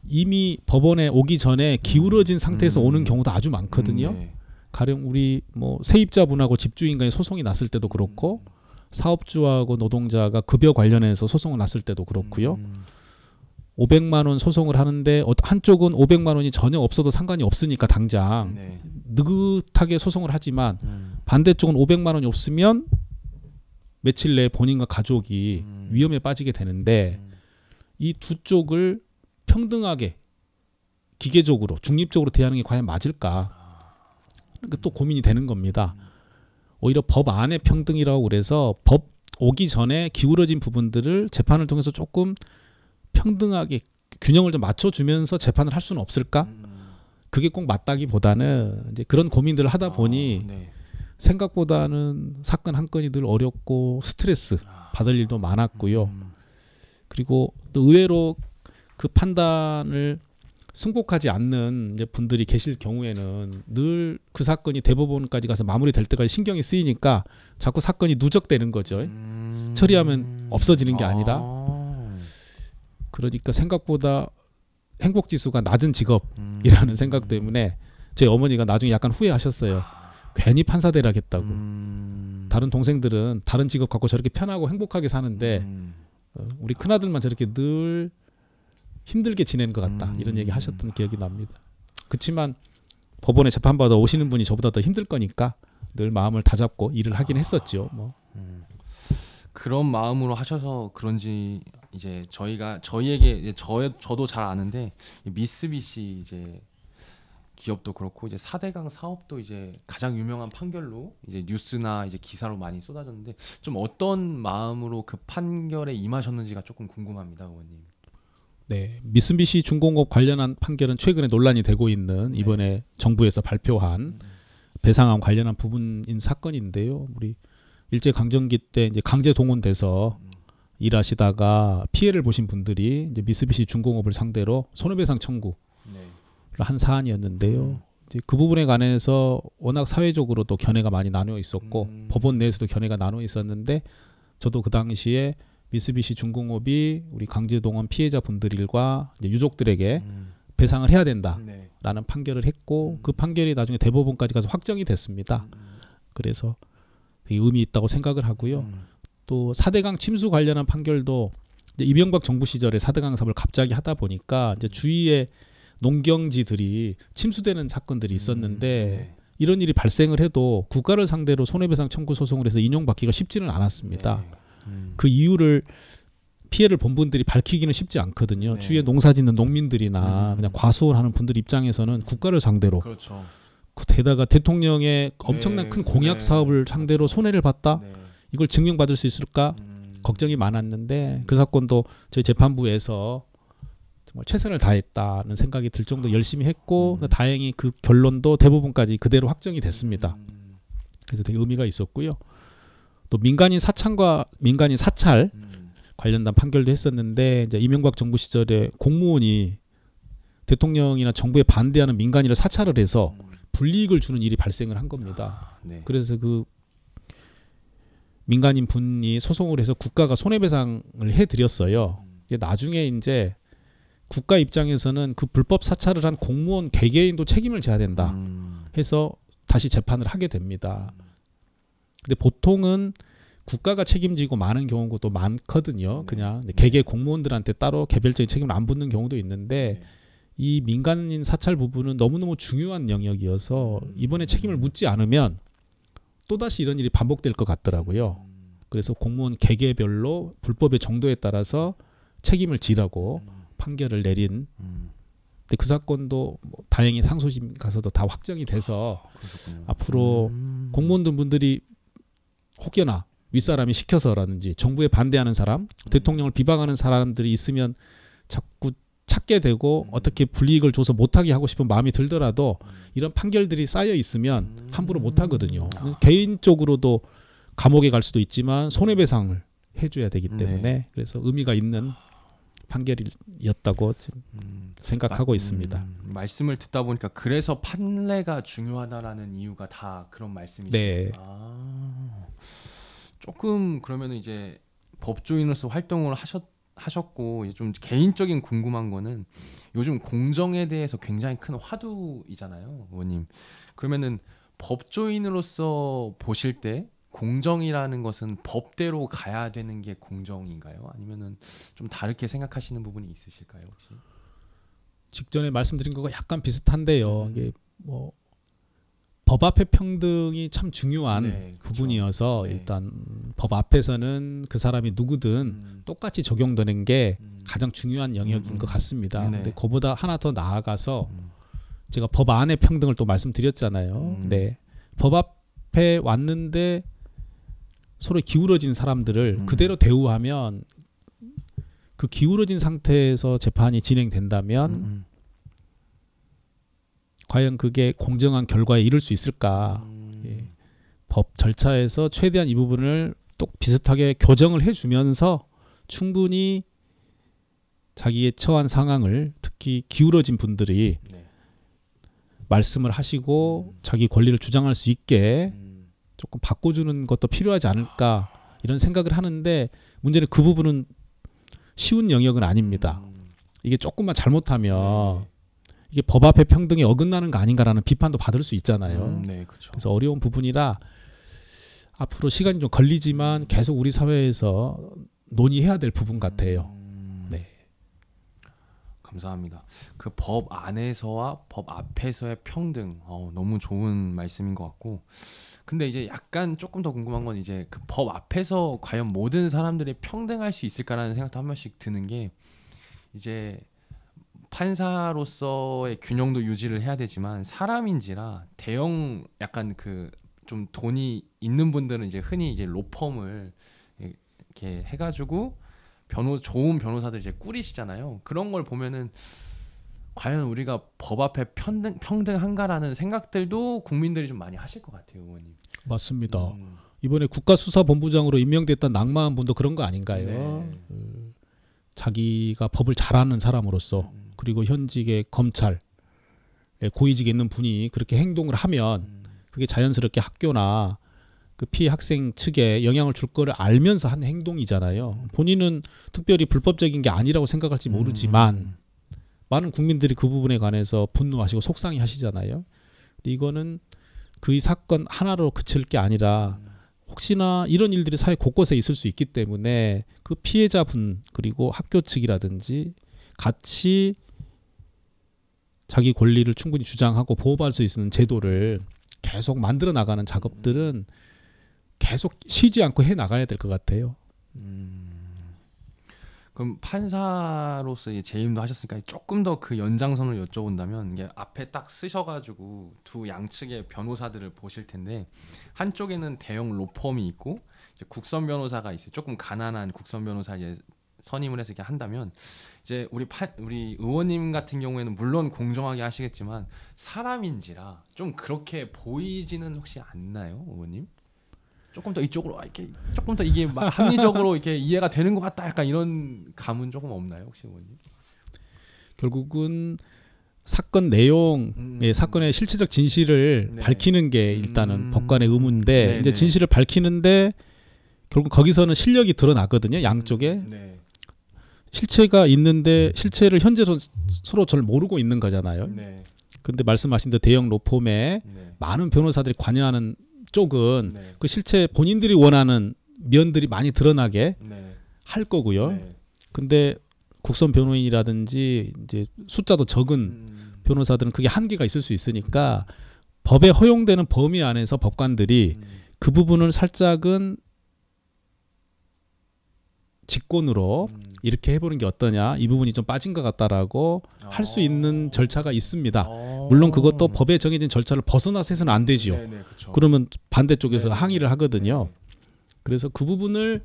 이미 법원에 오기 전에 음. 기울어진 상태에서 음. 오는 경우도 아주 많거든요. 음, 네. 가령 우리 뭐 세입자분하고 집주인 간의 소송이 났을 때도 그렇고 음. 사업주하고 노동자가 급여 관련해서 소송을 났을 때도 그렇고요. 음. 500만 원 소송을 하는데 어, 한쪽은 500만 원이 전혀 없어도 상관이 없으니까 당장 네. 느긋하게 소송을 하지만 음. 반대쪽은 500만 원이 없으면 며칠 내에 본인과 가족이 음. 위험에 빠지게 되는데 음. 이두 쪽을 평등하게 기계적으로 중립적으로 대하는 게 과연 맞을까? 그러니까 또 고민이 되는 겁니다. 오히려 법안에 평등이라고 그래서 법 오기 전에 기울어진 부분들을 재판을 통해서 조금 평등하게 균형을 좀 맞춰주면서 재판을 할 수는 없을까? 음. 그게 꼭 맞다기보다는 이제 그런 고민들을 하다 아, 보니 아, 네. 생각보다는 사건 한 건이 늘 어렵고 스트레스 아. 받을 일도 많았고요. 음. 그리고 또 의외로 그 판단을 승복하지 않는 분들이 계실 경우에는 늘 그 사건이 대법원까지 가서 마무리될 때까지 신경이 쓰이니까 자꾸 사건이 누적되는 거죠. 음. 처리하면 없어지는 게 아. 아니라 그러니까 생각보다 행복 지수가 낮은 음. 직업이라는 음. 생각 때문에 제 어머니가 나중에 약간 후회하셨어요. 괜히 판사 대라겠다고. 음. 다른 동생들은 다른 직업 갖고 저렇게 편하고 행복하게 사는데 음. 어, 우리 큰아들만 저렇게 늘 힘들게 지내는 것 같다. 음. 이런 얘기 하셨던 기억이 납니다. 그렇지만 법원에 재판받아 오시는 분이 저보다 더 힘들 거니까 늘 마음을 다잡고 일을 하긴 했었죠. 뭐. 음. 그런 마음으로 하셔서 그런지 이제 저희가 저희에게 이제 저 저도 잘 아는데 미쓰비시 이제 기업도 그렇고 이제 사대강 사업도 이제 가장 유명한 판결로 이제 뉴스나 이제 기사로 많이 쏟아졌는데 좀 어떤 마음으로 그 판결에 임하셨는지가 조금 궁금합니다, 의원님. 네, 미쓰비시 중공업 관련한 판결은 최근에 논란이 되고 있는 네. 이번에 네. 정부에서 발표한 음. 배상함 관련한 부분인 사건인데요. 우리 일제 강점기 때 이제 강제 동원돼서 음. 일하시다가 피해를 보신 분들이 이제 미쓰비시 중공업을 상대로 손해배상 청구를 네. 한 사안이었는데요. 음. 이제 그 부분에 관해서 워낙 사회적으로도 견해가 많이 나뉘어 있었고 음. 법원 내에서도 견해가 나누어 있었는데 저도 그 당시에 미쓰비시 중공업이 우리 강제동원 피해자 분들과 유족들에게 음. 배상을 해야 네. 된다라는 네. 판결을 했고 음. 그 판결이 나중에 대법원까지 가서 확정이 됐습니다. 음. 그래서 의미 있다고 생각을 하고요. 음. 또사대강 침수 관련한 판결도 이명박 정부 시절에 사대강 사업을 갑자기 하다 보니까 이제 음. 주위에 농경지들이 침수되는 사건들이 음. 있었는데 음. 네. 이런 일이 발생을 해도 국가를 상대로 손해배상 청구 소송을 해서 인용받기가 쉽지는 않았습니다. 네. 음. 그 이유를 피해를 본 분들이 밝히기는 쉽지 않거든요. 네. 주위에 농사짓는 농민들이나 음. 그냥 과수원하는 분들 입장에서는 국가를 상대로 그렇죠. 게다가 대통령의 엄청난 네, 큰 공약 네. 사업을 상대로 손해를 봤다. 네. 이걸 증명받을 수 있을까 음. 걱정이 많았는데 그 사건도 저희 재판부에서 정말 최선을 다했다는 생각이 들 정도 열심히 했고 음. 그 다행히 그 결론도 대부분까지 그대로 확정이 됐습니다. 음. 그래서 되게 의미가 있었고요. 또 민간인 사찰과 민간인 사찰 음. 관련된 판결도 했었는데 이제 이명박 정부 시절에 공무원이 대통령이나 정부에 반대하는 민간인을 사찰을 해서 음. 불이익을 주는 일이 발생을 한 겁니다. 아, 네. 그래서 그 민간인 분이 소송을 해서 국가가 손해배상을 해드렸어요. 근데 음. 나중에 이제 국가 입장에서는 그 불법 사찰을 한 공무원 개개인도 책임을 져야 된다 음. 해서 다시 재판을 하게 됩니다. 음. 근데 보통은 국가가 책임지고 많은 경우도 많거든요. 네. 그냥 개개 공무원들한테 따로 개별적인 책임을 안 붙는 경우도 있는데 네. 이 민간인 사찰 부분은 너무너무 중요한 영역이어서 음. 이번에 책임을 묻지 않으면 또다시 이런 일이 반복될 것 같더라고요. 음. 그래서 공무원 개개별로 불법의 정도에 따라서 책임을 지라고 음. 판결을 내린 근데 그 사건도 뭐 다행히 상소심 가서도 다 확정이 돼서 아, 앞으로 공무원들 분들이 혹여나 윗사람이 시켜서라든지 정부에 반대하는 사람, 대통령을 비방하는 사람들이 있으면 자꾸 찾게 되고 음. 어떻게 불이익을 줘서 못하게 하고 싶은 마음이 들더라도 음. 이런 판결들이 쌓여 있으면 음. 함부로 못하거든요. 아. 개인적으로도 감옥에 갈 수도 있지만 손해배상을 해줘야 되기 네. 때문에 그래서 의미가 있는 판결이었다고 생각하고 있습니다. 말씀을 듣다 보니까 그래서 판례가 중요하다라는 이유가 다 그런 말씀이시죠. 네. 아. 조금 그러면 이제 법조인으로서 활동을 하셨 하셨고 좀 개인적인 궁금한 거는 요즘 공정에 대해서 굉장히 큰 화두이잖아요, 의원님. 그러면은 법조인으로서 보실 때 공정이라는 것은 법대로 가야 되는 게 공정인가요? 아니면은 좀 다르게 생각하시는 부분이 있으실까요, 혹시? 직전에 말씀드린 거가 약간 비슷한데요. 음. 이게 뭐 법앞에 평등이 참 중요한 네, 그렇죠. 부분이어서 네. 일단 법 앞에서는 그 사람이 누구든 음. 똑같이 적용되는 게 음. 가장 중요한 영역인 음. 것 같습니다. 네. 근데 그보다 하나 더 나아가서 음. 제가 법안에 평등을 또 말씀드렸잖아요. 음. 네. 법 앞에 왔는데 서로 기울어진 사람들을 음. 그대로 대우하면 그 기울어진 상태에서 재판이 진행된다면 과연 그게 공정한 결과에 이를 수 있을까? 음. 예. 법 절차에서 최대한 이 부분을 또 비슷하게 교정을 해주면서 충분히 자기의 처한 상황을 특히 기울어진 분들이 네. 말씀을 하시고 음. 자기 권리를 주장할 수 있게 음. 조금 바꿔주는 것도 필요하지 않을까 이런 생각을 하는데 문제는 그 부분은 쉬운 영역은 아닙니다. 음. 이게 조금만 잘못하면 네. 이게 법 앞에 평등이 어긋나는 거 아닌가라는 비판도 받을 수 있잖아요. 음, 네, 그렇죠. 그래서 어려운 부분이라 앞으로 시간이 좀 걸리지만 계속 우리 사회에서 논의해야 될 부분 같아요. 음. 네. 감사합니다. 그 법 안에서와 법 앞에서의 평등, 어, 너무 좋은 말씀인 것 같고, 근데 이제 약간 조금 더 궁금한 건 이제 그 법 앞에서 과연 모든 사람들이 평등할 수 있을까라는 생각도 한 번씩 드는 게 이제 판사로서의 균형도 유지를 해야 되지만 사람인지라 대형 약간 그 좀 돈이 있는 분들은 이제 흔히 이제 로펌을 이렇게 해가지고 변호 좋은 변호사들 이제 꾸리시잖아요. 그런 걸 보면은 과연 우리가 법 앞에 평등 평등한가라는 생각들도 국민들이 좀 많이 하실 것 같아요, 의원님. 맞습니다. 음. 이번에 국가수사본부장으로 임명됐던 낭만 분도 그런 거 아닌가요? 네. 음. 자기가 법을 잘하는 사람으로서 음. 그리고 현직의 검찰 고위직에 있는 분이 그렇게 행동을 하면 그게 자연스럽게 학교나 그 피해 학생 측에 영향을 줄 거를 알면서 한 행동이잖아요. 본인은 특별히 불법적인 게 아니라고 생각할지 음, 모르지만 음, 음. 많은 국민들이 그 부분에 관해서 분노하시고 속상해 하시잖아요. 근데 이거는 그의 사건 하나로 그칠 게 아니라 혹시나 이런 일들이 사회 곳곳에 있을 수 있기 때문에 그 피해자분 그리고 학교 측이라든지 같이 자기 권리를 충분히 주장하고 보호받을 수 있는 제도를 계속 만들어 나가는 작업들은 계속 쉬지 않고 해 나가야 될 것 같아요. 음, 그럼 판사로서 재임도 하셨으니까 조금 더 그 연장선을 여쭤본다면 이게 앞에 딱 쓰셔가지고 두 양측의 변호사들을 보실 텐데 한쪽에는 대형 로펌이 있고 국선 변호사가 있어요. 조금 가난한 국선 변호사 선임을 해서 이렇게 한다면 이제 우리 파, 우리 의원님 같은 경우에는 물론 공정하게 하시겠지만 사람인지라 좀 그렇게 보이지는 혹시 않나요, 의원님? 조금 더 이쪽으로 아, 이렇게 조금 더 이게 합리적으로 이렇게 이해가 되는 것 같다 약간 이런 감은 조금 없나요 혹시 의원님? 결국은 사건 내용, 음. 예, 사건의 실체적 진실을 네. 밝히는 게 일단은 음. 법관의 의무인데 네네. 이제 네. 진실을 밝히는데 결국 거기서는 실력이 드러나거든요 양쪽에 음. 네. 실체가 있는데 음. 실체를 현재 서, 서로 잘 모르고 있는 거잖아요. 네. 근데 말씀하신 대 대형 로펌에 네. 많은 변호사들이 관여하는 쪽은 네. 그 실체 본인들이 원하는 면들이 많이 드러나게 네. 할 거고요. 네. 근데 국선 변호인이라든지 이제 숫자도 적은 음. 변호사들은 그게 한계가 있을 수 있으니까 음. 법에 허용되는 범위 안에서 법관들이 음. 그 부분을 살짝은 직권으로 음. 이렇게 해보는 게 어떠냐 이 부분이 좀 빠진 것 같다라고 어. 할수 있는 절차가 있습니다. 어. 물론 그것도 법에 정해진 절차를 벗어나서 해서는 안 되지요. 네, 네, 그러면 반대쪽에서 네네. 네, 항의를 하거든요. 네네. 그래서 그 부분을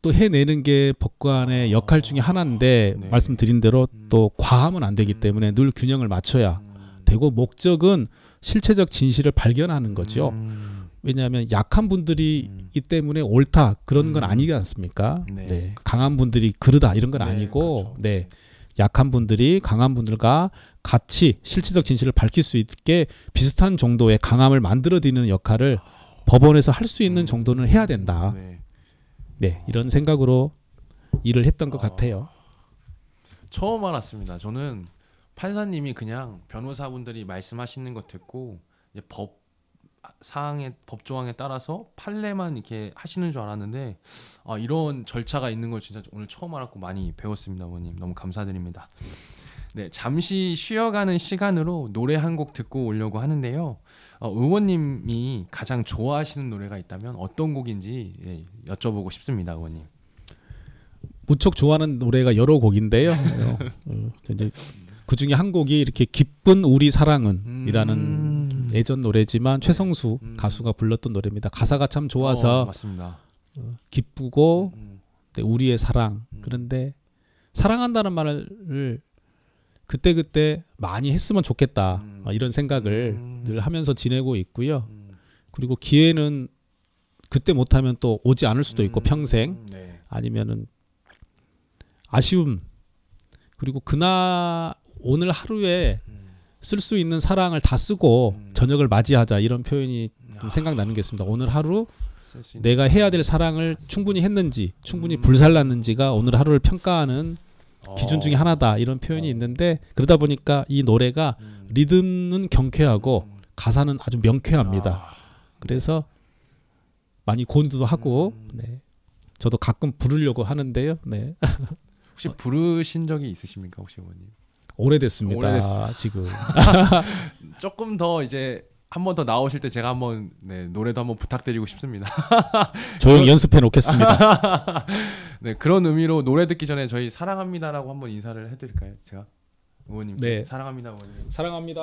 또 해내는 게 법관의 아. 역할 중에 하나인데 네. 말씀드린 대로 음. 또 과하면 안 되기 음. 때문에 늘 균형을 맞춰야 음. 되고 목적은 실체적 진실을 발견하는 거죠. 음. 왜냐하면 약한 분들이 음. 이 때문에 옳다 그런 건 음. 아니지 않습니까? 네. 네. 강한 분들이 그르다 이런 건 네, 아니고 그렇죠. 네. 약한 분들이 강한 분들과 같이 실체적 진실을 밝힐 수 있게 비슷한 정도의 강함을 만들어드리는 역할을 법원에서 할 수 있는 음. 정도는 해야 된다. 네. 네, 이런 생각으로 일을 했던 것 아. 같아요. 처음 알았습니다. 저는 판사님이 그냥 변호사분들이 말씀하시는 거 듣고 법 사항에 법조항에 따라서 판례만 이렇게 하시는 줄 알았는데 아, 이런 절차가 있는 걸 진짜 오늘 처음 알았고 많이 배웠습니다, 어머님. 너무 감사드립니다. 네, 잠시 쉬어가는 시간으로 노래 한 곡 듣고 오려고 하는데요. 어, 의원님이 가장 좋아하시는 노래가 있다면 어떤 곡인지 예, 여쭤보고 싶습니다, 의원님. 무척 좋아하는 노래가 여러 곡인데요. 어, 이제 어, 그 중에 한 곡이 이렇게 기쁜 우리 사랑은이라는 음... 음. 예전 노래지만 최성수 음. 가수가 불렀던 노래입니다. 가사가 참 어, 좋아서 어, 맞습니다. 어, 기쁘고 음. 음. 네, 우리의 사랑 음. 그런데 사랑한다는 말을 그때 그때 많이 했으면 좋겠다 어, 이런 생각을 늘 하면서 지내고 있고요. 그리고 기회는 그때 못하면 또 오지 않을 수도 있고 평생 네. 아니면은 아쉬움 그리고 그날 오늘 하루에 쓸수 있는 사랑을 다 쓰고 음. 저녁을 맞이하자 이런 표현이 아. 생각나는 게 있습니다. 오늘 하루 내가 해야 될 사랑을 충분히 했는지 충분히 음. 불살랐는지가 오늘 하루를 평가하는 어. 기준 중에 하나다 이런 표현이 어. 있는데 그러다 보니까 이 노래가 음. 리듬은 경쾌하고 가사는 아주 명쾌합니다. 아. 그래서 많이 고민도 하고 네. 저도 가끔 부르려고 하는데요. 네. 혹시 부르신 적이 있으십니까, 혹시 어머님? 오래됐습니다. 오래됐습니 지금 조금 더 이제 한 번 더 나오실 때 제가 한번 네, 노래도 한번 부탁드리고 싶습니다. 조용 히 연습해 놓겠습니다. 네 그런 의미로 노래 듣기 전에 저희 사랑합니다라고 한번 인사를 해드릴까요? 제가 의원님 네. 사랑합니다 의원님 사랑합니다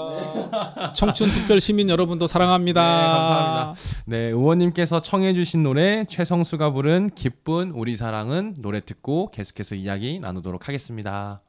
네. 청춘 특별 시민 여러분도 사랑합니다 네, 감사합니다 네 의원님께서 청해주신 노래 최성수가 부른 기쁜 우리 사랑은 노래 듣고 계속해서 이야기 나누도록 하겠습니다.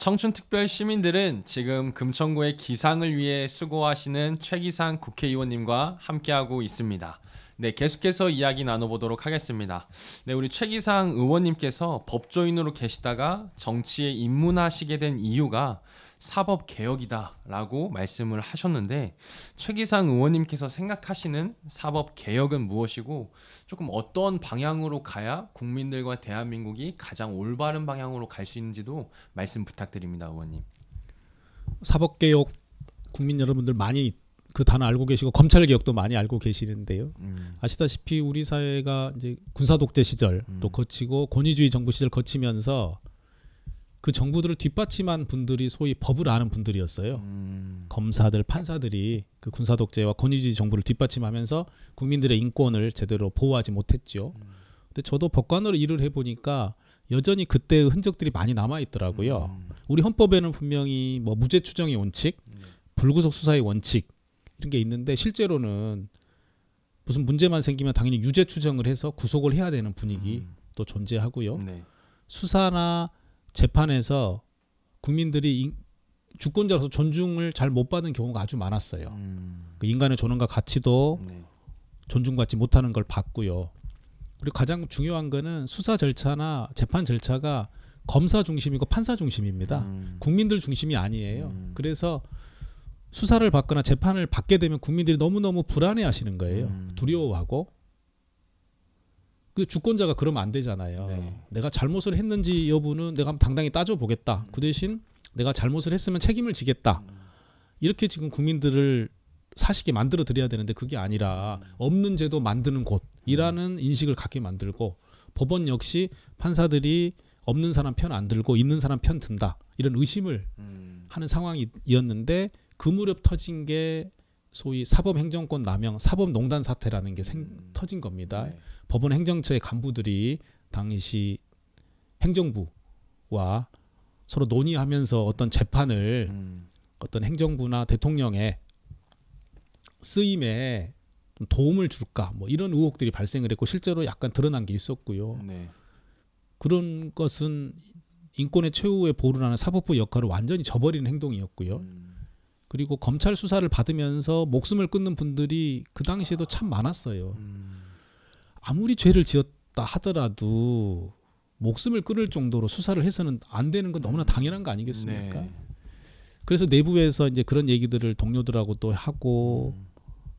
청춘특별 시민들은 지금 금천구의 기상을 위해 수고하시는 최기상 국회의원님과 함께하고 있습니다. 네, 계속해서 이야기 나눠보도록 하겠습니다. 네, 우리 최기상 의원님께서 법조인으로 계시다가 정치에 입문하시게 된 이유가 사법 개혁이다라고 말씀을 하셨는데 최기상 의원님께서 생각하시는 사법 개혁은 무엇이고 조금 어떤 방향으로 가야 국민들과 대한민국이 가장 올바른 방향으로 갈 수 있는지도 말씀 부탁드립니다, 의원님. 사법 개혁 국민 여러분들 많이 그 단어 알고 계시고 검찰 개혁도 많이 알고 계시는데요. 음. 아시다시피 우리 사회가 이제 군사 독재 시절 음. 또 거치고 권위주의 정부 시절 거치면서 그 정부들을 뒷받침한 분들이 소위 법을 아는 분들이었어요. 음. 검사들, 판사들이 그 군사 독재와 권위주의 정부를 뒷받침하면서 국민들의 인권을 제대로 보호하지 못했죠. 음. 근데 저도 법관으로 일을 해 보니까 여전히 그때의 흔적들이 많이 남아 있더라고요. 음. 우리 헌법에는 분명히 뭐 무죄 추정의 원칙, 음. 불구속 수사의 원칙 이런 게 있는데 실제로는 무슨 문제만 생기면 당연히 유죄 추정을 해서 구속을 해야 되는 분위기 음. 또 존재하고요. 네. 수사나 재판에서 국민들이 인, 주권자로서 존중을 잘 못받는 경우가 아주 많았어요. 음. 그 인간의 존엄과 가치도 네. 존중받지 못하는 걸 봤고요. 그리고 가장 중요한 거는 수사 절차나 재판 절차가 검사 중심이고 판사 중심입니다. 음. 국민들 중심이 아니에요. 음. 그래서 수사를 받거나 재판을 받게 되면 국민들이 너무너무 불안해 하시는 거예요. 음. 두려워하고 그 주권자가 그러면 안 되잖아요. 네. 내가 잘못을 했는지 여부는 내가 당당히 따져보겠다. 그 음. 대신 내가 잘못을 했으면 책임을 지겠다. 음. 이렇게 지금 국민들을 사시게 만들어 드려야 되는데 그게 아니라 음. 없는 제도 만드는 곳이라는 인식을 갖게 만들고 법원 역시 판사들이 없는 사람 편 안 들고 있는 사람 편 든다 이런 의심을 음. 하는 상황이었는데 그 무렵 터진 게 소위 사법 행정권 남용, 사법 농단 사태라는 게 생, 음. 터진 겁니다. 네. 법원 행정처의 간부들이 당시 행정부와 서로 논의하면서 어떤 재판을 음. 어떤 행정부나 대통령의 쓰임에 좀 도움을 줄까 뭐 이런 의혹들이 발생을 했고 실제로 약간 드러난 게 있었고요. 네. 그런 것은 인권의 최후의 보루라는 사법부 역할을 완전히 저버리는 행동이었고요. 음. 그리고 검찰 수사를 받으면서 목숨을 끊는 분들이 그 당시에도 참 많았어요. 아무리 죄를 지었다 하더라도 목숨을 끊을 정도로 수사를 해서는 안 되는 건 너무나 음. 당연한 거 아니겠습니까? 네. 그래서 내부에서 이제 그런 얘기들을 동료들하고 또 하고 음.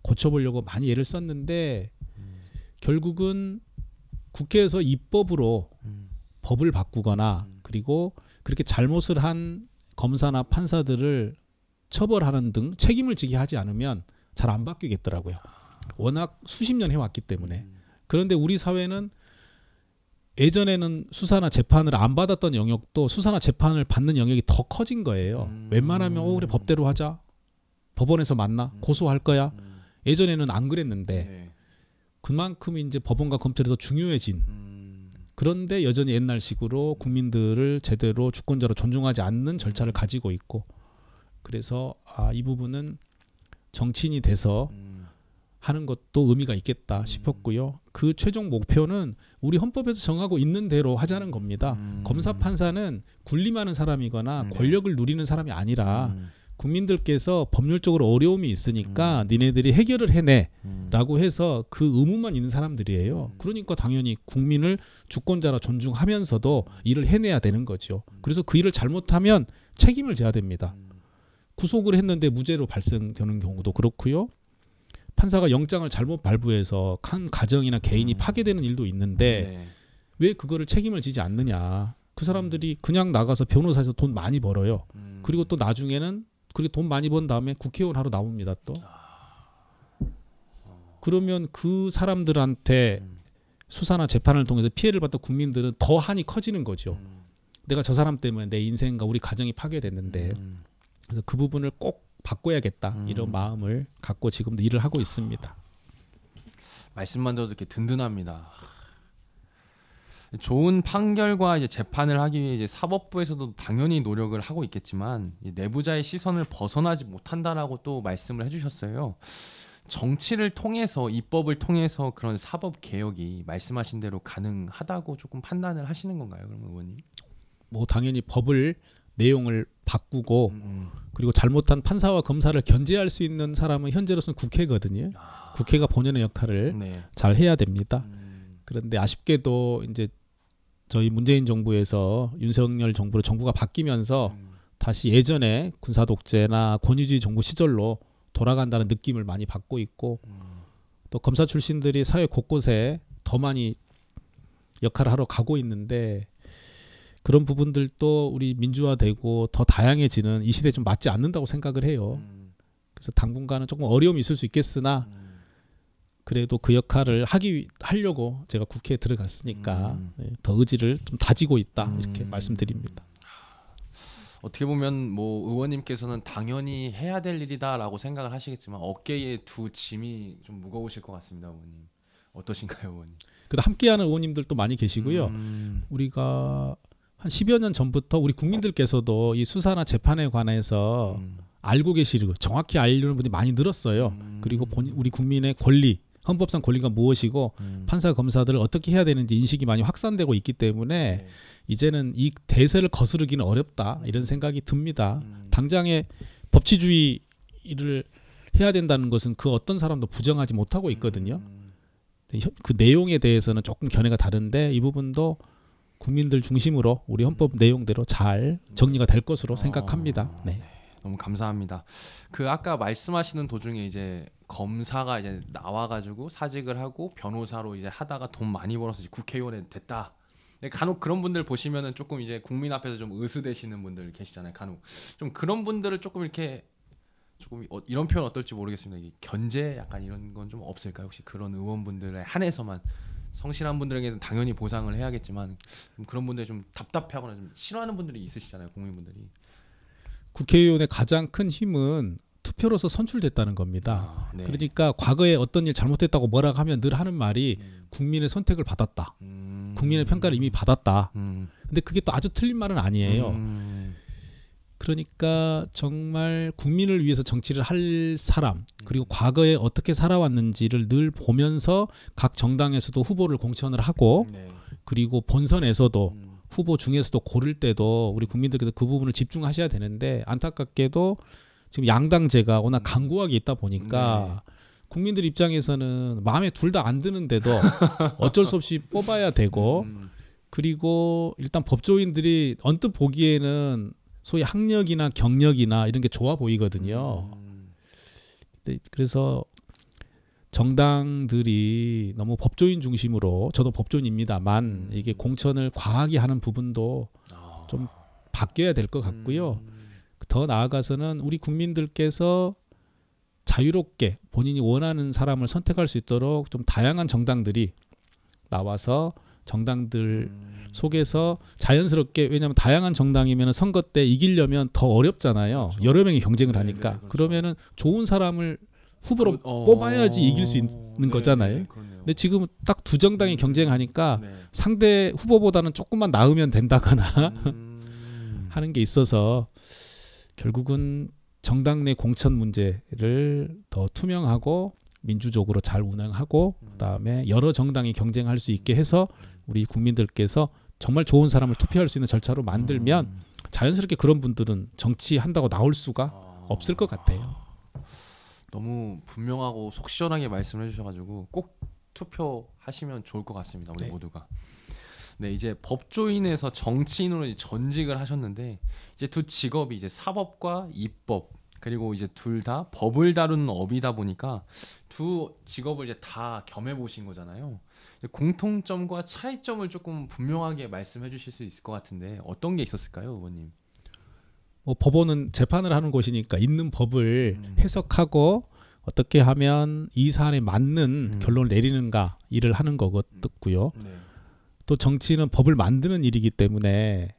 고쳐보려고 많이 애를 썼는데 음. 결국은 국회에서 입법으로 법을 바꾸거나 그리고 그렇게 잘못을 한 검사나 판사들을 처벌하는 등 책임을 지게 하지 않으면 잘 안 바뀌겠더라고요. 워낙 수십 년 해왔기 때문에. 음. 그런데 우리 사회는 예전에는 수사나 재판을 안 받았던 영역도 수사나 재판을 받는 영역이 더 커진 거예요. 음. 웬만하면 어 그래 법대로 하자. 법원에서 만나 음. 고소할 거야. 음. 예전에는 안 그랬는데 네. 그만큼 이제 법원과 검찰이 더 중요해진. 음. 그런데 여전히 옛날식으로 국민들을 제대로 주권자로 존중하지 않는 절차를 가지고 있고 그래서 아, 이 부분은 정치인이 돼서 하는 것도 의미가 있겠다 음. 싶었고요. 그 최종 목표는 우리 헌법에서 정하고 있는 대로 하자는 음. 겁니다. 음. 검사 판사는 군림하는 사람이거나 네. 권력을 누리는 사람이 아니라 음. 국민들께서 법률적으로 어려움이 있으니까 음. 니네들이 해결을 해내라고 음. 해서 그 의무만 있는 사람들이에요. 그러니까 당연히 국민을 주권자로 존중하면서도 일을 해내야 되는 거죠. 그래서 그 일을 잘못하면 책임을 져야 됩니다. 구속을 했는데 무죄로 발생되는 경우도 그렇고요. 판사가 영장을 잘못 발부해서 한 가정이나 개인이 음. 파괴되는 일도 있는데 네. 왜 그거를 책임을 지지 않느냐. 그 사람들이 음. 그냥 나가서 변호사에서 돈 많이 벌어요. 음. 그리고 또 나중에는 그렇게 돈 많이 번 다음에 국회의원 하러 나옵니다 또. 아. 어. 그러면 그 사람들한테 음. 수사나 재판을 통해서 피해를 받던 국민들은 더 한이 커지는 거죠. 음. 내가 저 사람 때문에 내 인생과 우리 가정이 파괴됐는데 음. 그래서 그 부분을 꼭 바꿔야겠다 음. 이런 마음을 갖고 지금도 일을 하고 있습니다. 말씀만 들어도 이렇게 든든합니다. 좋은 판결과 이제 재판을 하기 위해 이제 사법부에서도 당연히 노력을 하고 있겠지만 내부자의 시선을 벗어나지 못한다라고 또 말씀을 해주셨어요. 정치를 통해서 입법을 통해서 그런 사법 개혁이 말씀하신 대로 가능하다고 조금 판단을 하시는 건가요, 그럼 의원님? 뭐 당연히 법을 내용을 바꾸고 음, 음. 그리고 잘못한 판사와 검사를 견제할 수 있는 사람은 현재로서는 국회거든요. 아. 국회가 본연의 역할을 네. 잘 해야 됩니다. 음. 그런데 아쉽게도 이제 저희 문재인 정부에서 윤석열 정부로 정부가 바뀌면서 다시 예전에 군사 독재나 권위주의 정부 시절로 돌아간다는 느낌을 많이 받고 있고 또 검사 출신들이 사회 곳곳에 더 많이 역할을 하러 가고 있는데 그런 부분들도 우리 민주화되고 더 다양해지는 이 시대에 좀 맞지 않는다고 생각을 해요. 음. 그래서 당분간은 조금 어려움이 있을 수 있겠으나 음. 그래도 그 역할을 하기 하려고 제가 국회에 들어갔으니까 음. 네, 더 의지를 좀 다지고 있다 이렇게 말씀드립니다. 어떻게 보면 뭐 의원님께서는 당연히 해야 될 일이다라고 생각을 하시겠지만 어깨에 두 짐이 좀 무거우실 것 같습니다, 의원님. 어떠신가요, 의원님? 그래도 함께하는 의원님들도 많이 계시고요. 우리가 한 10여 년 전부터 우리 국민들께서도 이 수사나 재판에 관해서 음. 알고 계시고 정확히 알려는 분이 많이 늘었어요. 음. 그리고 본, 우리 국민의 권리, 헌법상 권리가 무엇이고 음. 판사 검사들을 어떻게 해야 되는지 인식이 많이 확산되고 있기 때문에 네. 이제는 이 대세를 거스르기는 어렵다 네. 이런 생각이 듭니다. 음. 당장에 법치주의를 해야 된다는 것은 그 어떤 사람도 부정하지 못하고 있거든요. 음. 그 내용에 대해서는 조금 견해가 다른데 이 부분도 국민들 중심으로 우리 헌법 음. 내용대로 잘 정리가 될 것으로 아, 생각합니다. 네. 네. 너무 감사합니다. 그 아까 말씀하시는 도중에 이제 검사가 이제 나와가지고 사직을 하고 변호사로 이제 하다가 돈 많이 벌어서 국회의원이 됐다. 네, 간혹 그런 분들 보시면은 조금 이제 국민 앞에서 좀 의스되시는 분들 계시잖아요. 간혹 좀 그런 분들을 조금 이렇게 조금 어, 이런 표현 어떨지 모르겠습니다. 견제 약간 이런 건 좀 없을까요? 혹시 그런 의원분들에 한해서만 성실한 분들에게는 당연히 보상을 해야겠지만 그런 분들 좀 답답해하거나 좀 싫어하는 분들이 있으시잖아요 국민분들이 국회의원의 가장 큰 힘은 투표로서 선출됐다는 겁니다. 아, 네. 그러니까 과거에 어떤 일 잘못됐다고 뭐라 고 하면 늘 하는 말이 음. 국민의 선택을 받았다. 음. 국민의 평가를 이미 받았다. 음. 근데 그게 또 아주 틀린 말은 아니에요. 음. 그러니까 정말 국민을 위해서 정치를 할 사람 그리고 과거에 어떻게 살아왔는지를 늘 보면서 각 정당에서도 후보를 공천을 하고 네. 그리고 본선에서도 음. 후보 중에서도 고를 때도 우리 국민들께서 그 부분을 집중하셔야 되는데 안타깝게도 지금 양당제가 워낙 음. 강고하게 있다 보니까 네. 국민들 입장에서는 마음에 둘 다 안 드는데도 어쩔 수 없이 뽑아야 되고 음. 그리고 일단 법조인들이 언뜻 보기에는 소위 학력이나 경력이나 이런 게 좋아 보이거든요. 음. 네, 그래서 정당들이 너무 법조인 중심으로 저도 법조인입니다만 음. 이게 공천을 과하게 하는 부분도 아. 좀 바뀌어야 될 것 같고요. 음. 더 나아가서는 우리 국민들께서 자유롭게 본인이 원하는 사람을 선택할 수 있도록 좀 다양한 정당들이 나와서 정당들 음. 속에서 자연스럽게 왜냐하면 다양한 정당이면 선거 때 이기려면 더 어렵잖아요. 그렇죠. 여러 명이 경쟁을 네, 하니까 네네, 그렇죠. 그러면은 좋은 사람을 후보로 어, 어 뽑아야지 어, 이길 수 있는 네 거잖아요. 네 근데 지금 딱두 정당이 음, 경쟁하니까 네. 상대 후보보다는 조금만 나으면 된다거나 음... 하는 게 있어서 결국은 정당 내 공천 문제를 더 투명하고 민주적으로 잘 운영하고 음. 그다음에 여러 정당이 경쟁할 수 있게 해서 우리 국민들께서 정말 좋은 사람을 투표할 수 있는 절차로 만들면 음. 자연스럽게 그런 분들은 정치한다고 나올 수가 아. 없을 것 같아요. 너무 분명하고 속 시원하게 말씀해 주셔가지고 꼭 투표하시면 좋을 것 같습니다. 우리 네. 모두가. 네 이제 법조인에서 정치인으로 이제 전직을 하셨는데 이제 두 직업이 이제 사법과 입법 그리고 이제 둘 다 법을 다루는 업이다 보니까 두 직업을 이제 다 겸해 보신 거잖아요. 공통점과 차이점을 조금 분명하게 말씀해 주실 수 있을 것 같은데 어떤 게 있었을까요, 의원님? 뭐 법원은 재판을 하는 곳이니까 있는 법을 음. 해석하고 어떻게 하면 이 사안에 맞는 음. 결론을 내리는가 일을 하는 거겠고요. 네. 또 정치는 법을 만드는 일이기 때문에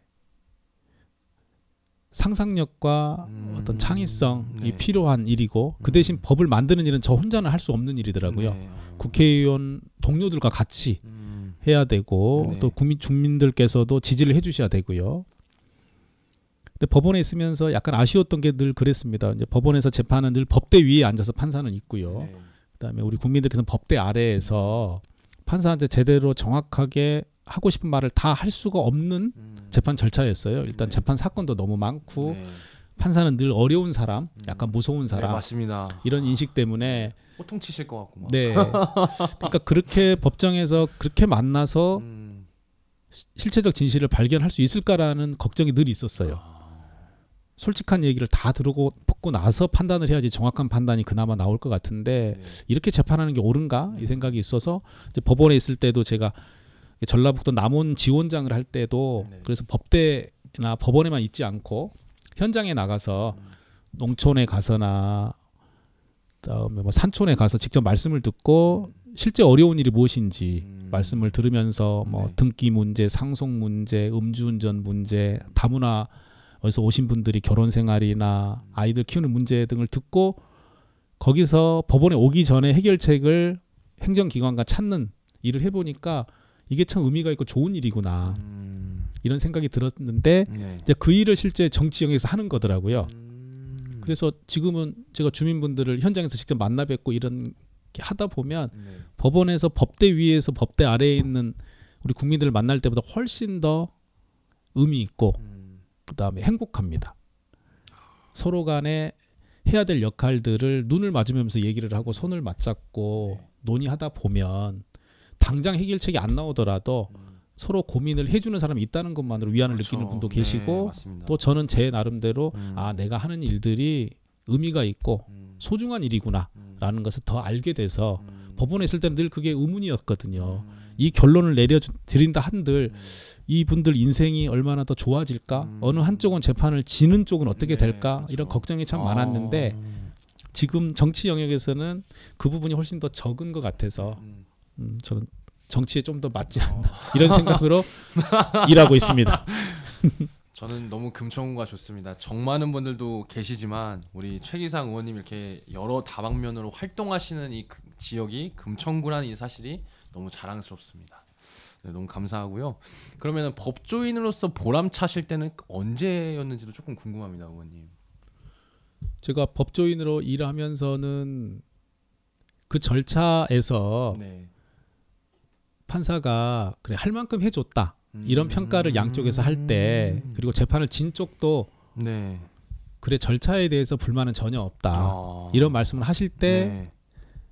상상력과 음. 어떤 창의성이 네. 필요한 일이고 그 음. 대신 음. 법을 만드는 일은 저 혼자는 할 수 없는 일이더라고요. 네. 어. 국회의원 동료들과 같이 음. 해야 되고 네. 또 국민 주민들께서도 지지를 해주셔야 되고요. 근데 법원에 있으면서 약간 아쉬웠던 게 늘 그랬습니다. 이제 법원에서 재판은 늘 법대 위에 앉아서 판사는 있고요. 네. 그다음에 우리 국민들께서는 법대 아래에서 판사한테 제대로 정확하게 하고 싶은 말을 다 할 수가 없는 음. 재판 절차였어요. 일단 네. 재판 사건도 너무 많고 네. 판사는 늘 어려운 사람, 음. 약간 무서운 네, 사람, 네, 맞습니다. 이런 인식 때문에 호통 치실 것 같고 네. 그러니까 그렇게 법정에서 그렇게 만나서 음. 실체적 진실을 발견할 수 있을까라는 걱정이 늘 있었어요. 아. 솔직한 얘기를 다 들고 듣고 나서 판단을 해야지 정확한 판단이 그나마 나올 것 같은데 네. 이렇게 재판하는 게 옳은가 이 음. 생각이 있어서 법원에 있을 때도 제가 전라북도 남원 지원장을 할 때도 네. 그래서 법대나 법원에만 있지 않고 현장에 나가서 음. 농촌에 가서나 그다음에 뭐 산촌에 가서 직접 말씀을 듣고 음. 실제 어려운 일이 무엇인지 음. 말씀을 들으면서 뭐 네. 등기 문제, 상속 문제, 음주운전 문제, 다문화 어디서 오신 분들이 결혼 생활이나 음. 아이들 키우는 문제 등을 듣고 거기서 법원에 오기 전에 해결책을 행정기관과 찾는 일을 해보니까 이게 참 의미가 있고 좋은 일이구나 음. 이런 생각이 들었는데 네. 이제 그 일을 실제 정치 영에서 하는 거더라고요. 음. 그래서 지금은 제가 주민분들을 현장에서 직접 만나 뵙고 이런 게 하다 보면 네. 법원에서 법대 위에서 법대 아래에 있는 우리 국민들을 만날 때보다 훨씬 더 의미 있고 음. 그다음에 행복합니다. 서로 간에 해야 될 역할들을 눈을 맞으면서 얘기를 하고 손을 맞잡고 네. 논의하다 보면 당장 해결책이 안 나오더라도 음. 서로 고민을 해주는 사람이 있다는 것만으로 위안을 그렇죠. 느끼는 분도 계시고 네, 또 저는 제 나름대로 음. 아 내가 하는 일들이 의미가 있고 음. 소중한 일이구나라는 음. 것을 더 알게 돼서 음. 법원에 있을 때는 늘 그게 의문이었거든요. 음. 이 결론을 내려드린다 한들 이분들 인생이 얼마나 더 좋아질까? 어느 한쪽은 재판을 지는 쪽은 어떻게 네, 될까? 그렇죠. 이런 걱정이 참 아. 많았는데 지금 정치 영역에서는 그 부분이 훨씬 더 적은 것 같아서 음. 음, 저는 정치에 좀 더 맞지 않나 어. 이런 생각으로 일하고 있습니다. 저는 너무 금천구가 좋습니다. 정 많은 분들도 계시지만 우리 최기상 의원님 이렇게 여러 다방면으로 활동하시는 이그 지역이 금천구라는 이 사실이 너무 자랑스럽습니다. 네, 너무 감사하고요. 그러면 법조인으로서 보람 차실 때는 언제였는지도 조금 궁금합니다, 의원님. 제가 법조인으로 일하면서는 그 절차에서 네. 판사가 그래 할 만큼 해줬다 음. 이런 평가를 양쪽에서 할 때 그리고 재판을 진 쪽도 네. 그래 절차에 대해서 불만은 전혀 없다 아. 이런 말씀을 하실 때 네.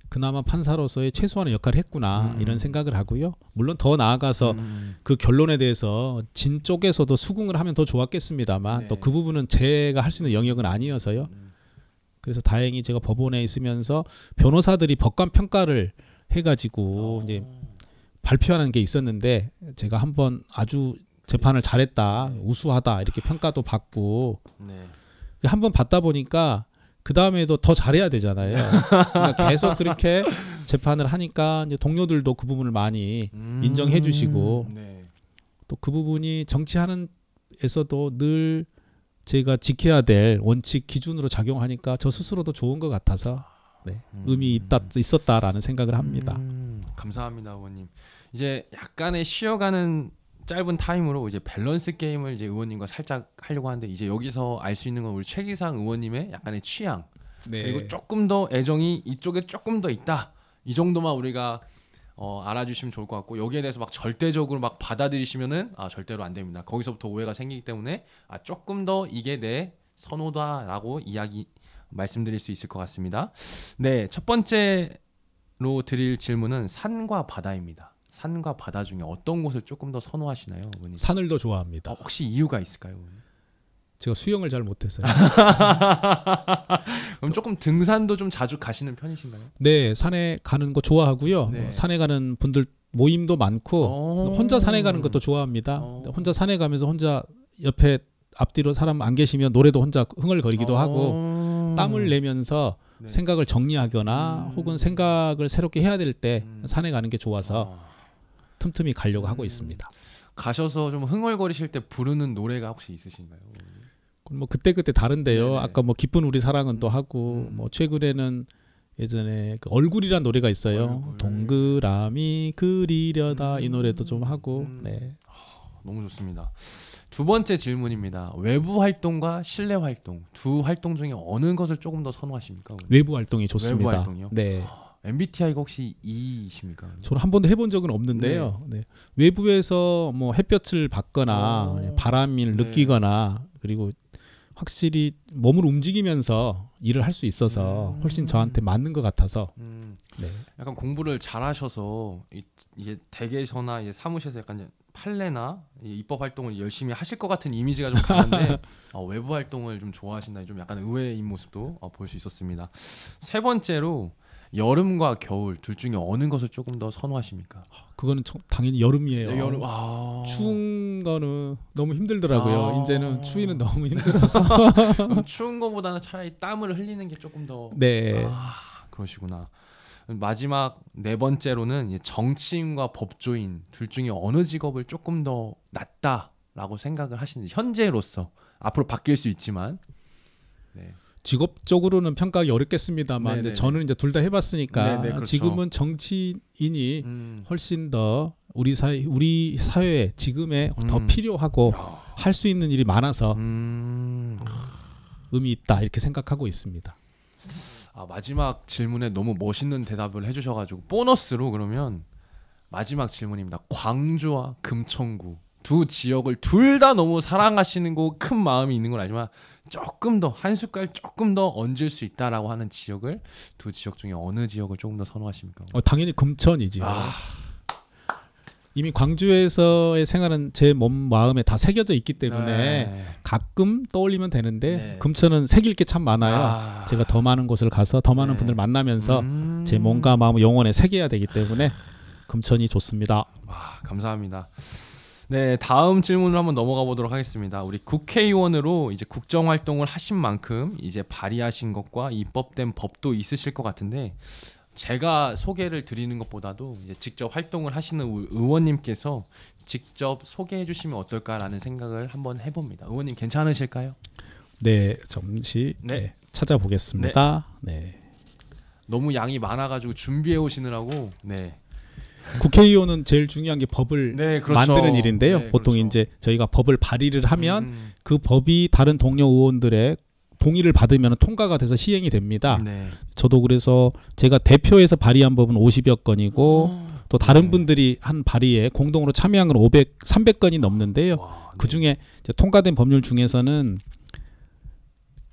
그나마 판사로서의 최소한의 역할을 했구나 음. 이런 생각을 하고요. 물론 더 나아가서 음. 그 결론에 대해서 진 쪽에서도 수긍을 하면 더 좋았겠습니다만 네. 또그 부분은 제가 할 수 있는 영역은 아니어서요. 음. 그래서 다행히 제가 법원에 있으면서 변호사들이 법관 평가를 해가지고 오. 아. 이제 발표하는 게 있었는데 제가 한번 아주 재판을 잘했다, 네. 우수하다 이렇게 평가도 받고 네. 한번 받다 보니까 그 다음에도 더 잘해야 되잖아요. 그러니까 계속 그렇게 재판을 하니까 이제 동료들도 그 부분을 많이 음, 인정해주시고 네. 또그 부분이 정치하는 에서도 늘 제가 지켜야 될 원칙 기준으로 작용하니까 저 스스로도 좋은 것 같아서 네, 음. 의미 있다 있었다라는 생각을 합니다. 음. 감사합니다, 의원님. 이제 약간의 쉬어가는 짧은 타임으로 이제 밸런스 게임을 이제 의원님과 살짝 하려고 하는데 이제 여기서 알 수 있는 건 우리 최기상 의원님의 약간의 취향 네. 그리고 조금 더 애정이 이쪽에 조금 더 있다 이 정도만 우리가 어, 알아주시면 좋을 것 같고 여기에 대해서 막 절대적으로 막 받아들이시면은 아 절대로 안 됩니다 거기서부터 오해가 생기기 때문에 아 조금 더 이게 내 선호다라고 이야기 말씀드릴 수 있을 것 같습니다. 네, 첫 번째로 드릴 질문은 산과 바다입니다. 산과 바다 중에 어떤 곳을 조금 더 선호하시나요, 어머니? 산을 더 좋아합니다. 어, 혹시 이유가 있을까요, 어머니? 제가 수영을 잘 못했어요. 그럼 조금 등산도 좀 자주 가시는 편이신가요? 네, 산에 가는 거 좋아하고요. 네. 뭐 산에 가는 분들 모임도 많고 어. 혼자 산에 가는 것도 좋아합니다. 어. 혼자 산에 가면서 혼자 옆에 앞뒤로 사람 안 계시면 노래도 혼자 흥얼거리기도 어. 하고 땀을 음. 내면서 네. 생각을 정리하거나 음. 혹은 생각을 새롭게 해야 될때 음. 산에 가는 게 좋아서 아. 틈틈이 가려고 하고 음. 있습니다. 가셔서 좀 흥얼거리실 때 부르는 노래가 혹시 있으신가요? 뭐 그때 그때 다른데요. 네네. 아까 뭐 기쁜 우리 사랑은 또 하고 뭐 최근에는 예전에 그 얼굴이란 노래가 있어요. 얼굴. 동그라미 그리려다 이 노래도 좀 하고 네. 너무 좋습니다. 두 번째 질문입니다. 외부 활동과 실내 활동 두 활동 중에 어느 것을 조금 더 선호하십니까? 외부 활동이 좋습니다. 외부 활동이요? 네. 아, MBTI가 혹시 E이십니까? 저는 한 번도 해본 적은 없는데요. 네. 네. 외부에서 뭐 햇볕을 받거나 오. 아, 네. 바람을 네. 느끼거나 그리고 확실히 몸을 움직이면서 일을 할 수 있어서 음. 훨씬 저한테 맞는 것 같아서 음. 네. 약간 공부를 잘하셔서 이, 제대개서나 이제 사무실에서 약간 판례나 입법 활동을 열심히 하실 것 같은 이미지가 좀 강한데 어, 외부 활동을 좀 좋아하신다니 좀 약간 의외인 모습도 어, 볼수 있었습니다. 세 번째로 여름과 겨울 둘 중에 어느 것을 조금 더 선호하십니까? 아, 그거는 저, 당연히 여름이에요. 네, 여름. 아... 추운 거는 너무 힘들더라고요. 아... 이제는 추위는 너무 힘들어서 추운 거보다는 차라리 땀을 흘리는 게 조금 더. 네. 아, 그러시구나. 마지막 네 번째로는 정치인과 법조인 둘 중에 어느 직업을 조금 더 낫다라고 생각을 하시는지 현재로서 앞으로 바뀔 수 있지만 네. 직업적으로는 평가하기 어렵겠습니다만 네네. 네, 네. 저는 이제 둘 다 해봤으니까 네네, 네, 그렇죠. 지금은 정치인이 음. 훨씬 더 우리 사회 우리 사회에 지금에 음. 더 필요하고 할 수 있는 일이 많아서 음. 의미 있다 이렇게 생각하고 있습니다. 아, 마지막 질문에 너무 멋있는 대답을 해주셔가지고 보너스로 그러면 마지막 질문입니다. 광주와 금천구 두 지역을 둘 다 너무 사랑하시는 거 큰 마음이 있는 건 알지만 조금 더 한 숟갈 조금 더 얹을 수 있다라고 하는 지역을 두 지역 중에 어느 지역을 조금 더 선호하십니까? 어, 당연히 금천이지. 아. 이미 광주에서의 생활은 제 몸 마음에 다 새겨져 있기 때문에 네. 가끔 떠올리면 되는데 네. 금천은 새길 게 참 많아요. 아. 제가 더 많은 곳을 가서 더 많은 네. 분들 만나면서 음. 제 몸과 마음을 영원에 새겨야 되기 때문에 금천이 좋습니다. 와, 감사합니다. 네, 다음 질문으로 한번 넘어가 보도록 하겠습니다. 우리 국회의원으로 이제 국정 활동을 하신 만큼 이제 발의하신 것과 입법된 법도 있으실 것 같은데 제가 소개를 드리는 것보다도 이제 직접 활동을 하시는 의원님께서 직접 소개해 주시면 어떨까라는 생각을 한번 해봅니다. 의원님 괜찮으실까요? 네, 잠시 네. 네, 찾아보겠습니다. 네. 네. 너무 양이 많아가지고 준비해 오시느라고 네. 국회의원은 제일 중요한 게 법을 네, 그렇죠. 만드는 일인데요. 네, 보통 그렇죠. 이제 저희가 법을 발의를 하면 음. 그 법이 다른 동료 의원들의 동의를 받으면 통과가 돼서 시행이 됩니다. 네. 저도 그래서 제가 대표에서 발의한 법은 50여 건이고 오. 어. 또 다른 네. 분들이 한 발의에 공동으로 참여한 건 500, 300건이 넘는데요. 와, 네. 그 중에 통과된 법률 중에서는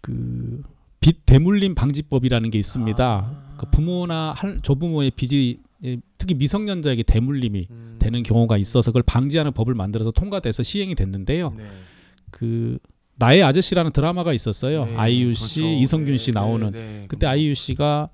그빚 대물림 방지법이라는 게 있습니다. 아. 그 부모나 할, 조부모의 빚이 예, 특히 미성년자에게 대물림이 음. 되는 경우가 있어서 그걸 방지하는 법을 만들어서 통과돼서 시행이 됐는데요. 네. 그 나의 아저씨라는 드라마가 있었어요. 네, 아이유 씨, 그렇죠. 이성균 네, 씨 네, 나오는 네, 네. 그때 아이유 씨가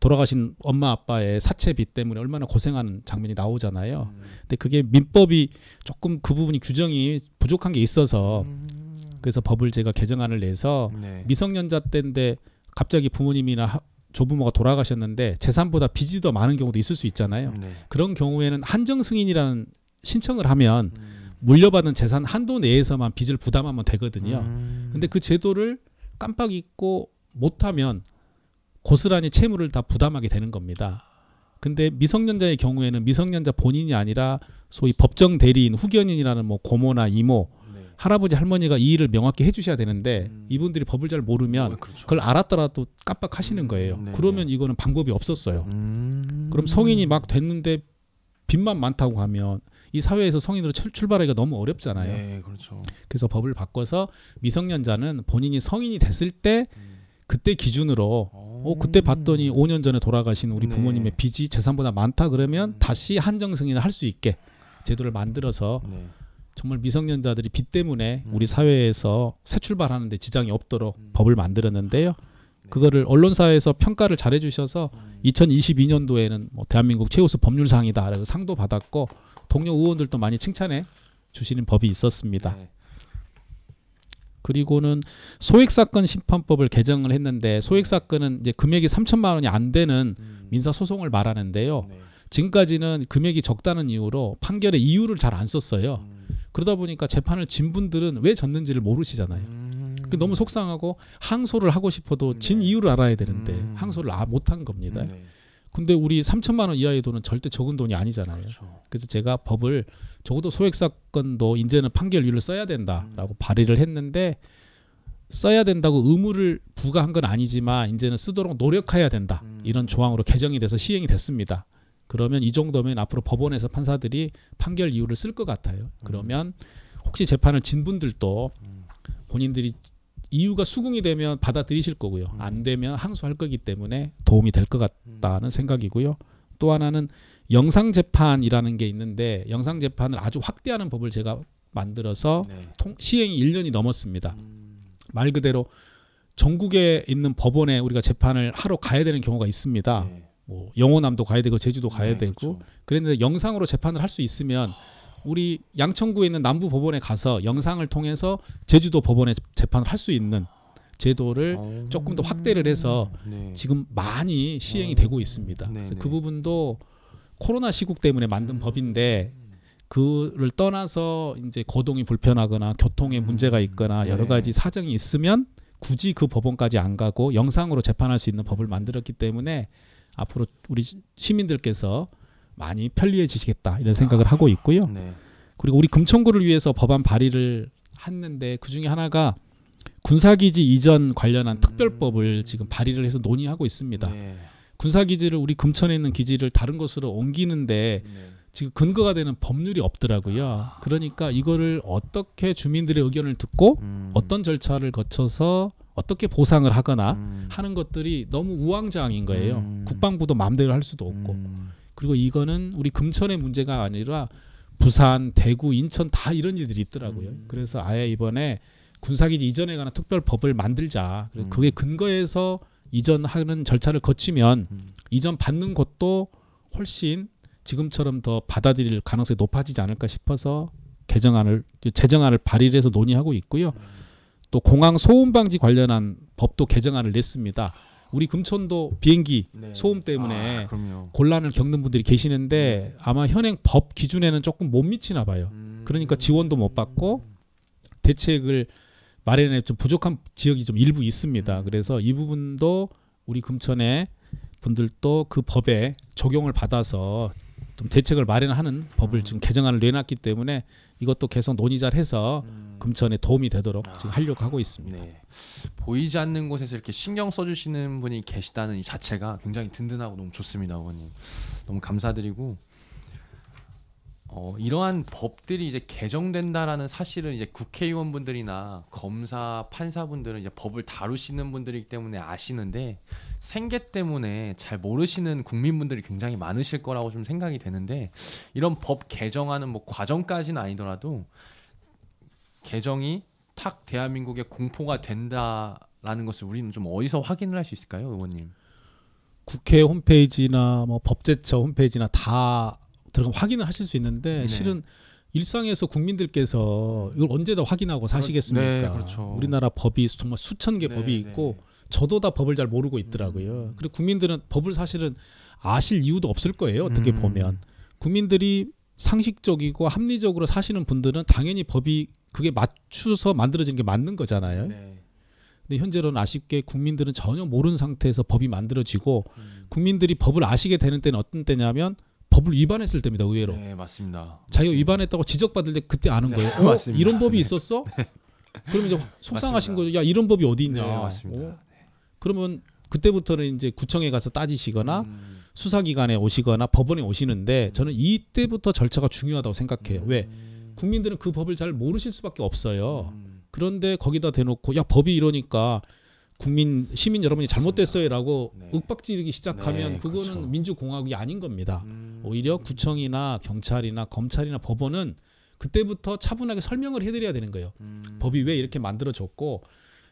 돌아가신 엄마 아빠의 사채비 때문에 얼마나 고생하는 장면이 나오잖아요. 음. 근데 그게 민법이 조금 그 부분이 규정이 부족한 게 있어서 음. 그래서 법을 제가 개정안을 내서 네. 미성년자 때인데 갑자기 부모님이나 조부모가 돌아가셨는데 재산보다 빚이 더 많은 경우도 있을 수 있잖아요. 음, 그런 경우에는 한정 승인이라는 신청을 하면 음. 물려받은 재산 한도 내에서만 빚을 부담하면 되거든요. 음. 근데 그 제도를 깜빡 잊고 못하면 고스란히 채무를 다 부담하게 되는 겁니다. 근데 미성년자의 경우에는 미성년자 본인이 아니라 소위 법정 대리인 후견인이라는 뭐 고모나 이모 네. 할아버지 할머니가 이 일을 명확히 해주셔야 되는데 음. 이분들이 법을 잘 모르면 어, 그렇죠. 그걸 알았더라도 깜빡하시는 음. 거예요. 네, 그러면 네. 이거는 방법이 없었어요. 음. 그럼 성인이 막 됐는데 빚만 많다고 하면 이 사회에서 성인으로 출발하기가 너무 어렵잖아요. 네, 그렇죠. 그래서 법을 바꿔서 미성년자는 본인이 성인이 됐을 때 그때 기준으로 어, 그때 봤더니 5년 음. 전에 돌아가신 우리 네. 부모님의 네. 빚이 재산보다 많다 그러면 음. 다시 한정 승인을 할 수 있게 제도를 만들어서 네. 정말 미성년자들이 빚 때문에 음. 우리 사회에서 새 출발하는데 지장이 없도록 음. 법을 만들었는데요. 네. 그거를 언론사에서 평가를 잘해주셔서 2022년도에는 뭐 대한민국 최우수 법률상이다 라래 상도 받았고 동료 의원들도 많이 칭찬해 주시는 법이 있었습니다. 네. 그리고는 소액 사건 심판법을 개정을 했는데 소액 사건은 이제 금액이 3천만 원이 안 되는 음. 민사 소송을 말하는데요. 네. 지금까지는 금액이 적다는 이유로 판결의 이유를 잘 안 썼어요. 음. 그러다 보니까 재판을 진 분들은 왜 졌는지를 모르시잖아요. 음. 너무 속상하고 항소를 하고 싶어도 네. 진 이유를 알아야 되는데 음. 항소를 아, 못한 겁니다. 네. 근데 우리 3천만 원 이하의 돈은 절대 적은 돈이 아니잖아요. 그렇죠. 그래서 제가 법을 적어도 소액 사건도 인제는 판결율을 써야 된다라고 음. 발의를 했는데 써야 된다고 의무를 부과한 건 아니지만 이제는 쓰도록 노력해야 된다. 음. 이런 조항으로 개정이 돼서 시행이 됐습니다. 그러면 이 정도면 앞으로 법원에서 판사들이 판결 이유를 쓸 것 같아요. 음. 그러면 혹시 재판을 진 분들도 음. 본인들이 이유가 수긍이 되면 받아들이실 거고요. 음. 안 되면 항소할 거기 때문에 도움이 될 것 같다는 음. 생각이고요. 또 하나는 영상 재판이라는 게 있는데 영상 재판을 아주 확대하는 법을 제가 만들어서 네. 통, 시행이 1년이 넘었습니다. 음. 말 그대로 전국에 있는 법원에 우리가 재판을 하러 가야 되는 경우가 있습니다. 네. 뭐 영호남도 가야 되고 제주도 가야 네, 되고 그렇죠. 그랬는데 영상으로 재판을 할 수 있으면 아. 우리 양천구에 있는 남부 법원에 가서 영상을 통해서 제주도 법원에 재판을 할 수 있는 제도를 어... 조금 더 확대를 해서 네. 지금 많이 시행이 어... 되고 있습니다. 네 그래서 네. 그 부분도 코로나 시국 때문에 만든 음... 법인데 그를 떠나서 이제 거동이 불편하거나 교통에 음... 문제가 있거나 네. 여러 가지 사정이 있으면 굳이 그 법원까지 안 가고 영상으로 재판할 수 있는 법을 음. 만들었기 때문에 앞으로 우리 시민들께서 많이 편리해지시겠다 이런 생각을 아, 하고 있고요. 네. 그리고 우리 금천구를 위해서 법안 발의를 했는데 그 중에 하나가 군사기지 이전 관련한 음... 특별법을 지금 발의를 해서 논의하고 있습니다. 네. 군사기지를 우리 금천에 있는 기지를 다른 곳으로 옮기는데 네. 지금 근거가 되는 법률이 없더라고요. 아. 그러니까 이거를 어떻게 주민들의 의견을 듣고 음... 어떤 절차를 거쳐서 어떻게 보상을 하거나 음... 하는 것들이 너무 우왕좌왕인 거예요. 음. 국방부도 마음대로 할 수도 없고. 음. 그리고 이거는 우리 금천의 문제가 아니라 부산, 대구, 인천 다 이런 일들이 있더라고요. 음. 그래서 아예 이번에 군사기지 이전에 관한 특별 법을 만들자. 음. 그게 근거해서 이전하는 절차를 거치면 음. 이전 받는 것도 훨씬 지금처럼 더 받아들일 가능성이 높아지지 않을까 싶어서 개정안을 재정안을 발의를 해서 논의하고 있고요. 음. 또 공항 소음 방지 관련한 법도 개정안을 냈습니다. 우리 금천도 비행기 네. 소음 때문에 아, 곤란을 겪는 분들이 계시는데 네. 아마 현행 법 기준에는 조금 못 미치나 봐요. 음. 그러니까 지원도 못 받고 대책을 마련에 좀 부족한 지역이 좀 일부 있습니다. 음. 그래서 이 부분도 우리 금천의 분들도 그 법에 적용을 받아서 좀 대책을 마련하는 법을 음. 지금 개정안을 내놨기 때문에 이것도 계속 논의 잘 해서 음. 금천에 도움이 되도록 아. 지금 하려고 하고 있습니다. 네. 보이지 않는 곳에서 이렇게 신경 써주시는 분이 계시다는 이 자체가 굉장히 든든하고 너무 좋습니다, 어머님. 너무 감사드리고 어, 이러한 법들이 이제 개정된다라는 사실은 이제 국회의원분들이나 검사, 판사분들은 이제 법을 다루시는 분들이기 때문에 아시는데 생계 때문에 잘 모르시는 국민분들이 굉장히 많으실 거라고 좀 생각이 되는데 이런 법 개정하는 뭐 과정까지는 아니더라도 개정이 탁 대한민국의 공포가 된다라는 것을 우리는 좀 어디서 확인을 할 수 있을까요, 의원님? 국회 홈페이지나 뭐 법제처 홈페이지나 다 들어가 확인을 하실 수 있는데 네. 실은 일상에서 국민들께서 이걸 언제 다 확인하고 사시겠습니까? 네, 그렇죠. 우리나라 법이 정말 수천 개 네, 법이 네. 있고 저도 다 법을 잘 모르고 있더라고요. 음. 그리고 국민들은 법을 사실은 아실 이유도 없을 거예요. 어떻게 음. 보면 국민들이 상식적이고 합리적으로 사시는 분들은 당연히 법이 그게 맞춰서 만들어진 게 맞는 거잖아요. 네. 근데 현재로는 아쉽게 국민들은 전혀 모르는 상태에서 법이 만들어지고 음. 국민들이 법을 아시게 되는 때는 어떤 때냐면 법을 위반했을 때입니다. 의외로. 네, 맞습니다. 자기 위반했다고 지적받을 때 그때 아는 네, 거예요. 네, 어, 맞습니다. 이런 법이 네. 있었어? 네. 그러면 이제 속상하신 맞습니다. 거죠. 야, 이런 법이 어디 있냐. 네, 맞습니다. 어? 그러면 그때부터는 이제 구청에 가서 따지시거나 음. 수사기관에 오시거나 법원에 오시는데 음. 저는 이때부터 절차가 중요하다고 생각해요. 음. 왜? 국민들은 그 법을 잘 모르실 수밖에 없어요. 음. 그런데 거기다 대놓고 야 법이 이러니까 국민 시민 여러분이 잘못됐어요라고 네. 윽박지르기 시작하면 네, 그거는 그렇죠. 민주공화국이 아닌 겁니다. 음. 오히려 구청이나 경찰이나 검찰이나 법원은 그때부터 차분하게 설명을 해드려야 되는 거예요. 음. 법이 왜 이렇게 만들어졌고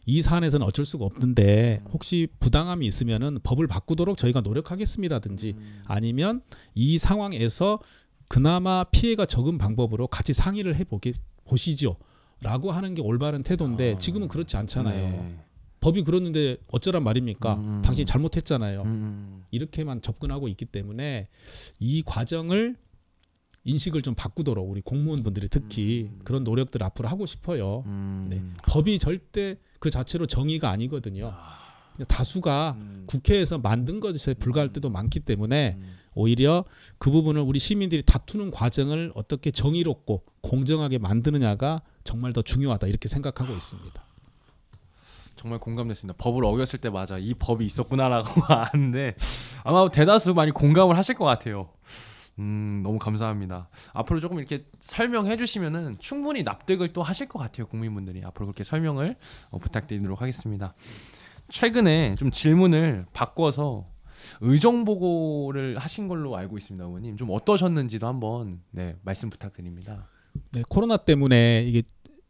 이 사안에서는 어쩔 수가 없는데 음. 혹시 부당함이 있으면은 법을 바꾸도록 저희가 노력하겠습니다든지 음. 아니면 이 상황에서 그나마 피해가 적은 방법으로 같이 상의를 해보게 보시죠. 라고 하는 게 올바른 태도인데 아. 지금은 그렇지 않잖아요. 네. 법이 그러는데 어쩌란 말입니까? 음. 음. 당신이 잘못했잖아요. 음, 음. 이렇게만 접근하고 있기 때문에 이 과정을 인식을 좀 바꾸도록 우리 공무원분들이 특히 음. 그런 노력들 앞으로 하고 싶어요. 음. 네. 법이 절대 그 자체로 정의가 아니거든요. 아. 다수가 국회에서 만든 것에 불과할 때도 많기 때문에 오히려 그 부분을 우리 시민들이 다투는 과정을 어떻게 정의롭고 공정하게 만드느냐가 정말 더 중요하다 이렇게 생각하고 있습니다. 정말 공감됐습니다. 법을 어겼을 때 맞아 이 법이 있었구나라고 아는데 아마 대다수 많이 공감을 하실 것 같아요. 음 너무 감사합니다. 앞으로 조금 이렇게 설명해 주시면은 충분히 납득을 또 하실 것 같아요 국민분들이 앞으로 그렇게 설명을 어, 부탁드리도록 하겠습니다. 최근에 좀 질문을 바꿔서 의정 보고를 하신 걸로 알고 있습니다, 어머님. 좀 어떠셨는지도 한번 네 말씀 부탁드립니다. 네 코로나 때문에 이게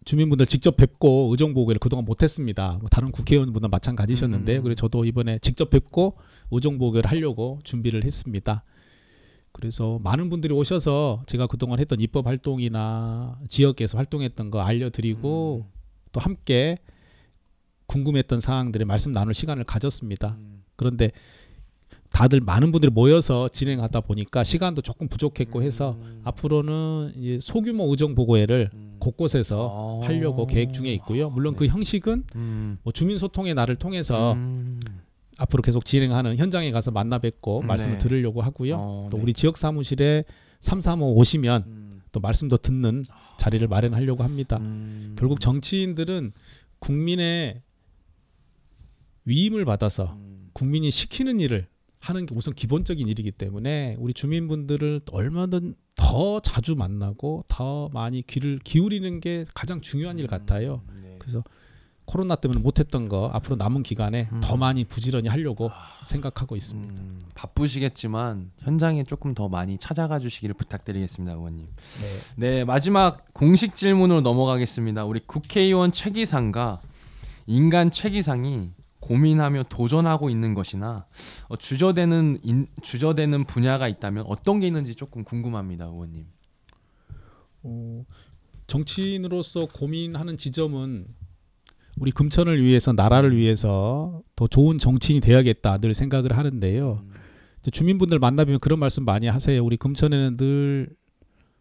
주민분들 직접 뵙고 의정 보고를 회 그동안 못했습니다. 뭐 다른 국회의원분들 마찬가지셨는데 음. 그래 저도 이번에 직접 뵙고 의정 보고를 회 하려고 준비를 했습니다. 그래서 많은 분들이 오셔서 제가 그동안 했던 입법 활동이나 지역에서 활동했던 거 알려드리고 음. 또 함께 궁금했던 사항들의 말씀 나눌 시간을 가졌습니다. 음. 그런데 다들 많은 분들이 모여서 진행하다 보니까 음. 시간도 조금 부족했고 해서 음. 앞으로는 이제 소규모 의정 보고회를 음. 곳곳에서 아. 하려고 계획 중에 있고요. 물론 네. 그 형식은 뭐 주민소통의 날을 통해서 앞으로 계속 진행하는 현장에 가서 만나 뵙고 말씀을 네. 들으려고 하고요. 어, 또 네. 우리 지역 사무실에 335 오시면 또 말씀도 듣는 자리를 마련하려고 합니다. 음... 결국 정치인들은 국민의 위임을 받아서 국민이 시키는 일을 하는 게 우선 기본적인 일이기 때문에 우리 주민분들을 얼마든 더 자주 만나고 더 많이 귀를 기울이는 게 가장 중요한 일 음, 같아요. 네. 그래서 코로나 때문에 못했던 거 앞으로 남은 기간에 음. 더 많이 부지런히 하려고 아, 생각하고 있습니다. 음, 바쁘시겠지만 현장에 조금 더 많이 찾아가 주시기를 부탁드리겠습니다, 의원님. 네. 네, 마지막 공식 질문으로 넘어가겠습니다. 우리 국회의원 최기상과 인간 최기상이 고민하며 도전하고 있는 것이나 어, 주저되는 인, 주저되는 분야가 있다면 어떤 게 있는지 조금 궁금합니다, 의원님. 어, 정치인으로서 고민하는 지점은 우리 금천을 위해서 나라를 위해서 더 좋은 정치인이 돼야겠다 늘 생각을 하는데요. 음. 주민분들 만나면 그런 말씀 많이 하세요. 우리 금천에는 늘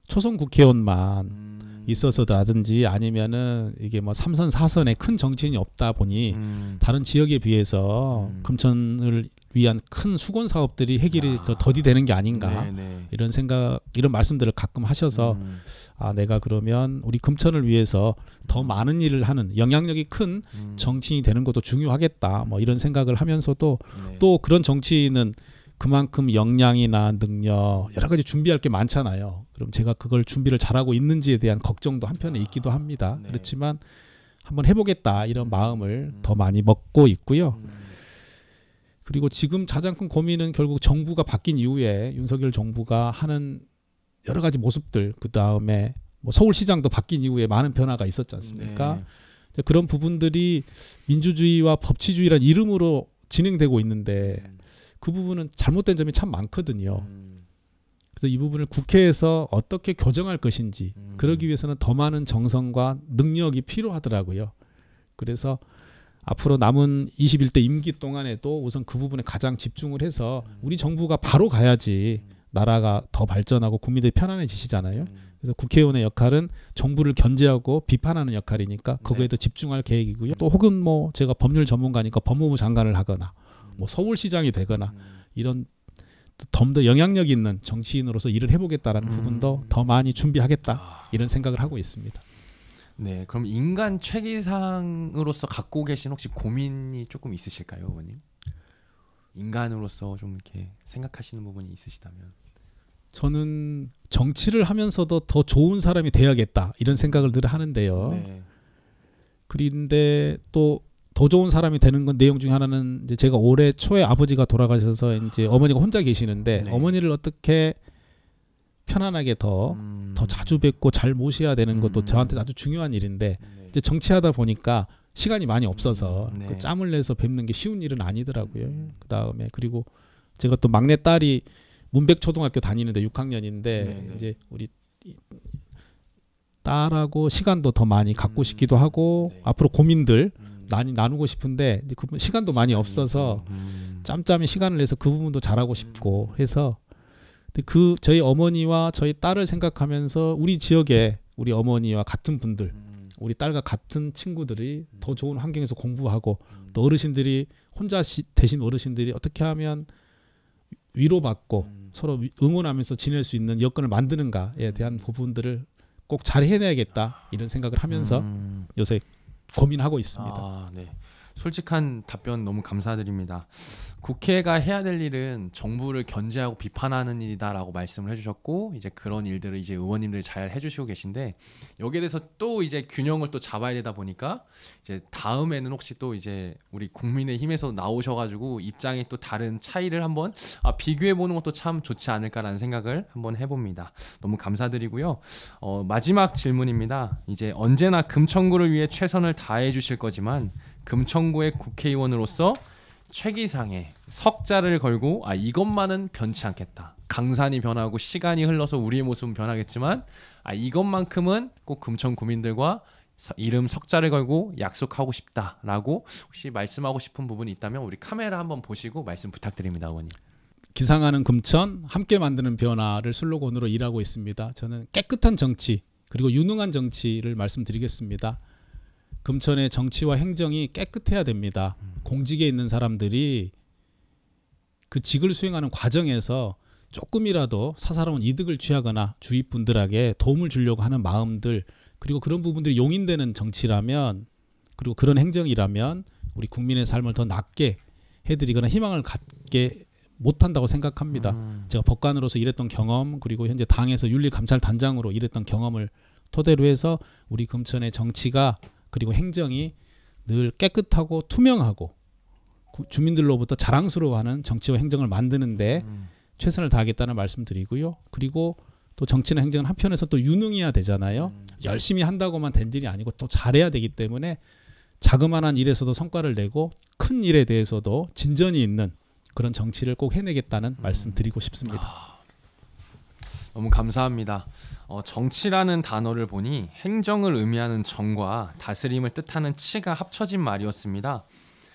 초선 국회의원만 음. 있어서라든지 아니면은 이게 뭐 삼선 사선에 큰 정치인이 없다 보니 음. 다른 지역에 비해서 음. 금천을 위한 큰 수건 사업들이 해결이 아. 더 더디되는 게 아닌가 네네. 네. 이런 생각 이런 말씀들을 가끔 하셔서 음. 아 내가 그러면 우리 금천을 위해서 더 음. 많은 일을 하는 영향력이 큰 음. 정치인이 되는 것도 중요하겠다 뭐 이런 생각을 하면서도 네. 또 그런 정치인은 그만큼 역량이나 능력 여러 가지 준비할 게 많잖아요. 그럼 제가 그걸 준비를 잘하고 있는지에 대한 걱정도 한편에 아, 있기도 합니다. 네. 그렇지만 한번 해보겠다 이런 음, 마음을 음. 더 많이 먹고 있고요. 음. 그리고 지금 가장 큰 고민은 결국 정부가 바뀐 이후에 윤석열 정부가 하는 여러 가지 모습들 그 다음에 뭐 서울시장도 바뀐 이후에 많은 변화가 있었지 않습니까? 네. 그런 부분들이 민주주의와 법치주의란 이름으로 진행되고 있는데 음. 그 부분은 잘못된 점이 참 많거든요. 음. 그래서 이 부분을 국회에서 어떻게 교정할 것인지 음. 그러기 위해서는 더 많은 정성과 능력이 필요하더라고요. 그래서 앞으로 남은 21대 임기 동안에도 우선 그 부분에 가장 집중을 해서 음. 우리 정부가 바로 가야지 음. 나라가 더 발전하고 국민들이 편안해지시잖아요. 음. 그래서 국회의원의 역할은 정부를 견제하고 비판하는 역할이니까 거기에 네. 더 집중할 계획이고요. 또 혹은 뭐 제가 법률 전문가니까 법무부 장관을 하거나 뭐 서울시장이 되거나 음. 이런 덤더 영향력 있는 정치인으로서 일을 해보겠다라는 음. 부분도 더 많이 준비하겠다 아. 이런 생각을 하고 있습니다. 네, 그럼 인간 최기상으로서 갖고 계신 혹시 고민이 조금 있으실까요, 어머님? 인간으로서 좀 이렇게 생각하시는 부분이 있으시다면? 저는 정치를 하면서도 더 좋은 사람이 돼야겠다 이런 생각을 늘 하는데요. 네. 그런데 또더 좋은 사람이 되는 건 내용 중에 하나는 이제 제가 올해 초에 아버지가 돌아가셔서 이제 어머니가 혼자 계시는데 네. 어머니를 어떻게 편안하게 더더 음. 자주 뵙고 잘 모셔야 되는 것도 음. 저한테 아주 중요한 일인데 네. 이제 정치하다 보니까 시간이 많이 없어서 음. 네. 그 짬을 내서 뵙는 게 쉬운 일은 아니더라고요. 음. 그 다음에 그리고 제가 또 막내 딸이 문백 초등학교 다니는데 6학년인데 네 이제 우리 딸하고 시간도 더 많이 갖고 음. 싶기도 하고 네. 앞으로 고민들 음. 나니, 나누고 싶은데 이제 그 시간도 많이 없어서 음. 짬짬이 시간을 내서 그 부분도 잘하고 싶고 음. 해서 근데 그 저희 어머니와 저희 딸을 생각하면서 우리 지역에 우리 어머니와 같은 분들 음. 우리 딸과 같은 친구들이 더 좋은 환경에서 공부하고 또 어르신들이 혼자 시, 대신 어르신들이 어떻게 하면 위로받고 서로 응원하면서 지낼 수 있는 여건을 만드는가에 대한 부분들을 꼭 잘 해내야겠다 이런 생각을 하면서 음. 요새 고민하고 있습니다. 아, 네. 솔직한 답변 너무 감사드립니다. 국회가 해야 될 일은 정부를 견제하고 비판하는 일이다라고 말씀을 해주셨고 이제 그런 일들을 이제 의원님들이 잘 해주시고 계신데 여기에 대해서 또 이제 균형을 또 잡아야 되다 보니까 이제 다음에는 혹시 또 이제 우리 국민의힘에서 나오셔가지고 입장이 또 다른 차이를 한번 아, 비교해 보는 것도 참 좋지 않을까라는 생각을 한번 해봅니다. 너무 감사드리고요. 어, 마지막 질문입니다. 이제 언제나 금천구를 위해 최선을 다해 주실 거지만 금천구의 국회의원으로서 최기상의 석자를 걸고 아 이것만은 변치 않겠다. 강산이 변하고 시간이 흘러서 우리의 모습은 변하겠지만 아 이것만큼은 꼭 금천 구민들과 이름 석자를 걸고 약속하고 싶다라고 혹시 말씀하고 싶은 부분이 있다면 우리 카메라 한번 보시고 말씀 부탁드립니다, 의원님. 기상하는 금천 함께 만드는 변화를 슬로건으로 일하고 있습니다. 저는 깨끗한 정치 그리고 유능한 정치를 말씀드리겠습니다. 금천의 정치와 행정이 깨끗해야 됩니다. 음. 공직에 있는 사람들이 그 직을 수행하는 과정에서 조금이라도 사사로운 이득을 취하거나 주위 분들에게 도움을 주려고 하는 마음들 그리고 그런 부분들이 용인되는 정치라면 그리고 그런 행정이라면 우리 국민의 삶을 더 낫게 해드리거나 희망을 갖게 못한다고 생각합니다. 음. 제가 법관으로서 일했던 경험 그리고 현재 당에서 윤리감찰단장으로 일했던 경험을 토대로 해서 우리 금천의 정치가 그리고 행정이 늘 깨끗하고 투명하고 주민들로부터 자랑스러워하는 정치와 행정을 만드는데 음. 최선을 다하겠다는 말씀드리고요. 그리고 또 정치나 행정은 한편에서 또 유능해야 되잖아요. 음. 열심히 한다고만 된 일이 아니고 또 잘해야 되기 때문에 자그마한 일에서도 성과를 내고 큰 일에 대해서도 진전이 있는 그런 정치를 꼭 해내겠다는 음. 말씀드리고 싶습니다. 아. 너무 감사합니다. 어, 정치라는 단어를 보니 행정을 의미하는 정과 다스림을 뜻하는 치가 합쳐진 말이었습니다.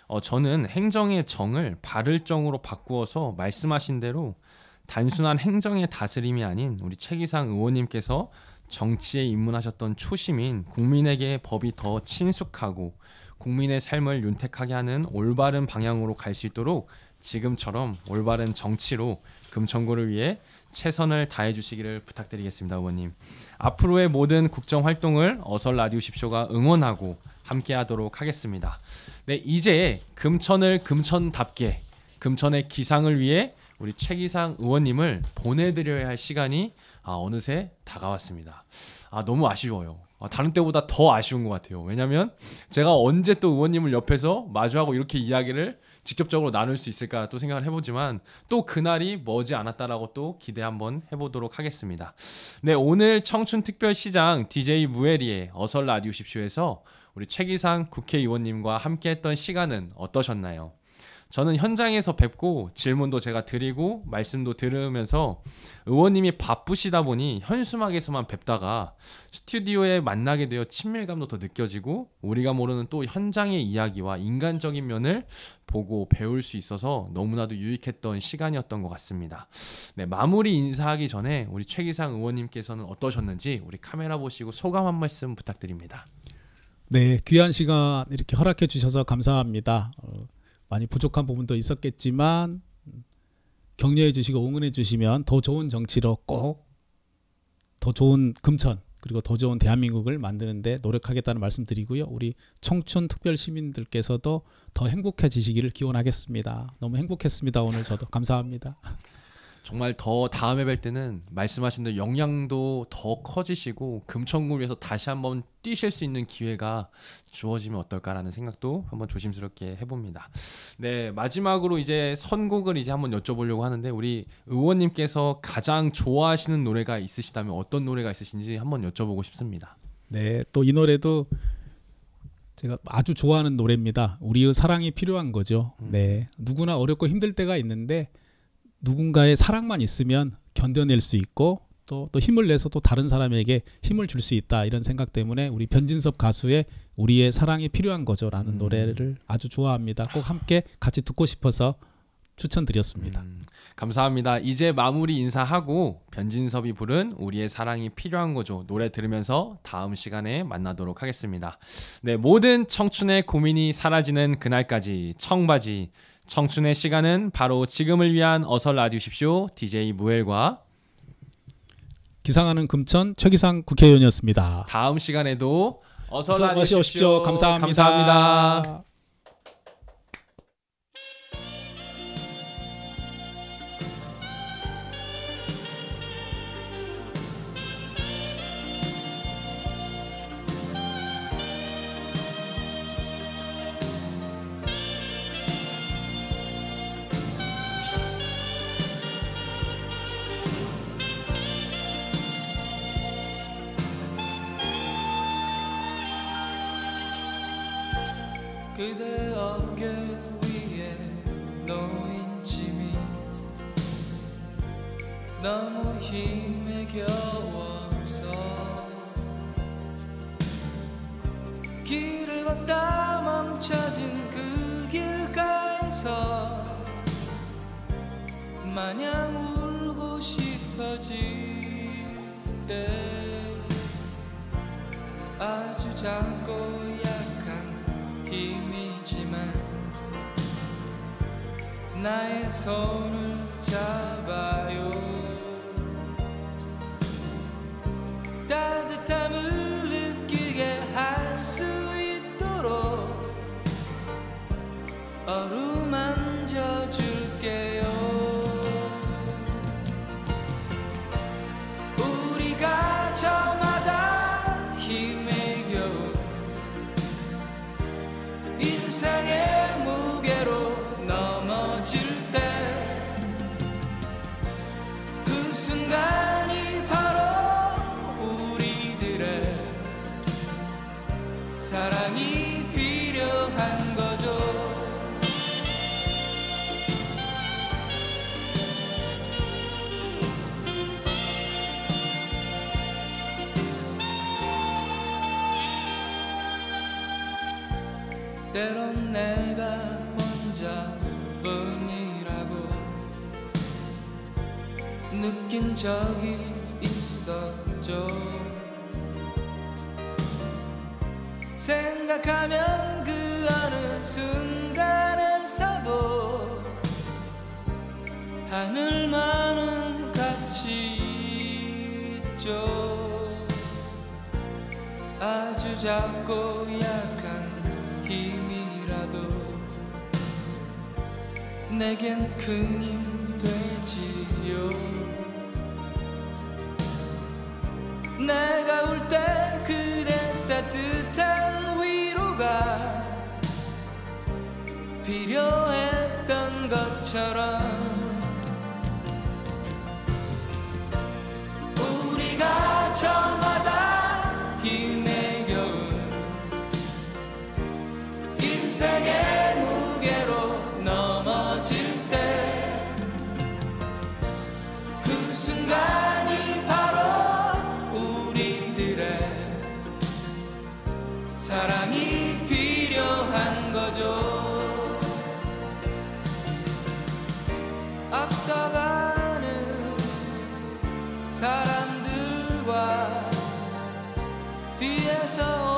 어, 저는 행정의 정을 바를 정으로 바꾸어서 말씀하신 대로 단순한 행정의 다스림이 아닌 우리 최기상 의원님께서 정치에 입문하셨던 초심인 국민에게 법이 더 친숙하고 국민의 삶을 윤택하게 하는 올바른 방향으로 갈 수 있도록 지금처럼 올바른 정치로 금천구를 위해 최선을 다해 주시기를 부탁드리겠습니다, 의원님. 앞으로의 모든 국정 활동을 어설 라디오 십쇼가 응원하고 함께 하도록 하겠습니다. 네, 이제 금천을 금천답게 금천의 기상을 위해 우리 최기상 의원님을 보내드려야 할 시간이 아, 어느새 다가왔습니다. 아, 너무 아쉬워요. 아, 다른 때보다 더 아쉬운 것 같아요. 왜냐면 제가 언제 또 의원님을 옆에서 마주하고 이렇게 이야기를 직접적으로 나눌 수 있을까 또 생각을 해보지만 또 그날이 머지 않았다라고 또 기대 한번 해보도록 하겠습니다. 네 오늘 청춘 특별시장 DJ 무에리의 어설 라디오 십쇼에서 우리 최기상 국회의원님과 함께했던 시간은 어떠셨나요? 저는 현장에서 뵙고 질문도 제가 드리고 말씀도 들으면서 의원님이 바쁘시다 보니 현수막에서만 뵙다가 스튜디오에 만나게 되어 친밀감도 더 느껴지고 우리가 모르는 또 현장의 이야기와 인간적인 면을 보고 배울 수 있어서 너무나도 유익했던 시간이었던 것 같습니다. 네, 마무리 인사하기 전에 우리 최기상 의원님께서는 어떠셨는지 우리 카메라 보시고 소감 한 말씀 부탁드립니다. 네, 귀한 시간 이렇게 허락해 주셔서 감사합니다. 어, 많이 부족한 부분도 있었겠지만 격려해 주시고 응원해 주시면 더 좋은 정치로 꼭 더 좋은 금천 그리고 더 좋은 대한민국을 만드는데 노력하겠다는 말씀 드리고요. 우리 청춘 특별 시민들께서도 더 행복해지시기를 기원하겠습니다. 너무 행복했습니다. 오늘 저도 감사합니다. 정말 더 다음에 뵐 때는 말씀하신 대로 영향도더 커지시고 금천구에서 다시 한번 뛰실 수 있는 기회가 주어지면 어떨까라는 생각도 한번 조심스럽게 해봅니다. 네 마지막으로 이제 선곡을 이제 한번 여쭤보려고 하는데 우리 의원님께서 가장 좋아하시는 노래가 있으시다면 어떤 노래가 있으신지 한번 여쭤보고 싶습니다. 네또 이 노래도 제가 아주 좋아하는 노래입니다. 우리의 사랑이 필요한 거죠. 음. 네 누구나 어렵고 힘들 때가 있는데 누군가의 사랑만 있으면 견뎌낼 수 있고 또, 또 힘을 내서 또 다른 사람에게 힘을 줄 수 있다 이런 생각 때문에 우리 변진섭 가수의 우리의 사랑이 필요한 거죠라는 음. 노래를 아주 좋아합니다. 꼭 함께 같이 듣고 싶어서 추천드렸습니다. 음, 감사합니다. 이제 마무리 인사하고 변진섭이 부른 우리의 사랑이 필요한 거죠. 노래 들으면서 다음 시간에 만나도록 하겠습니다. 네, 모든 청춘의 고민이 사라지는 그날까지 청바지 청춘의 시간은 바로 지금을 위한 어설 라디오십쇼 DJ 무엘과 기상하는 금천 최기상 국회의원이었습니다. 다음 시간에도 어서, 라디오십시 감사합니다. 감사합니다. 길을 걷다 멈춰진 그 길가에서 마냥 울고 싶어질 때 아주 작고 약한 힘이지만 나의 손을 잡아요 따뜻함을 적이 있었죠 생각하면 그 어느 순간에서도 하늘만은 같이 있죠 아주 작고 약한 힘이라도 내겐 큰 힘 되지요 내가 울 때 그래 따뜻한 위로가 필요했던 것처럼 우리가 저마다 힘내겨운 인생의 앞서가는 사람들과 뒤에서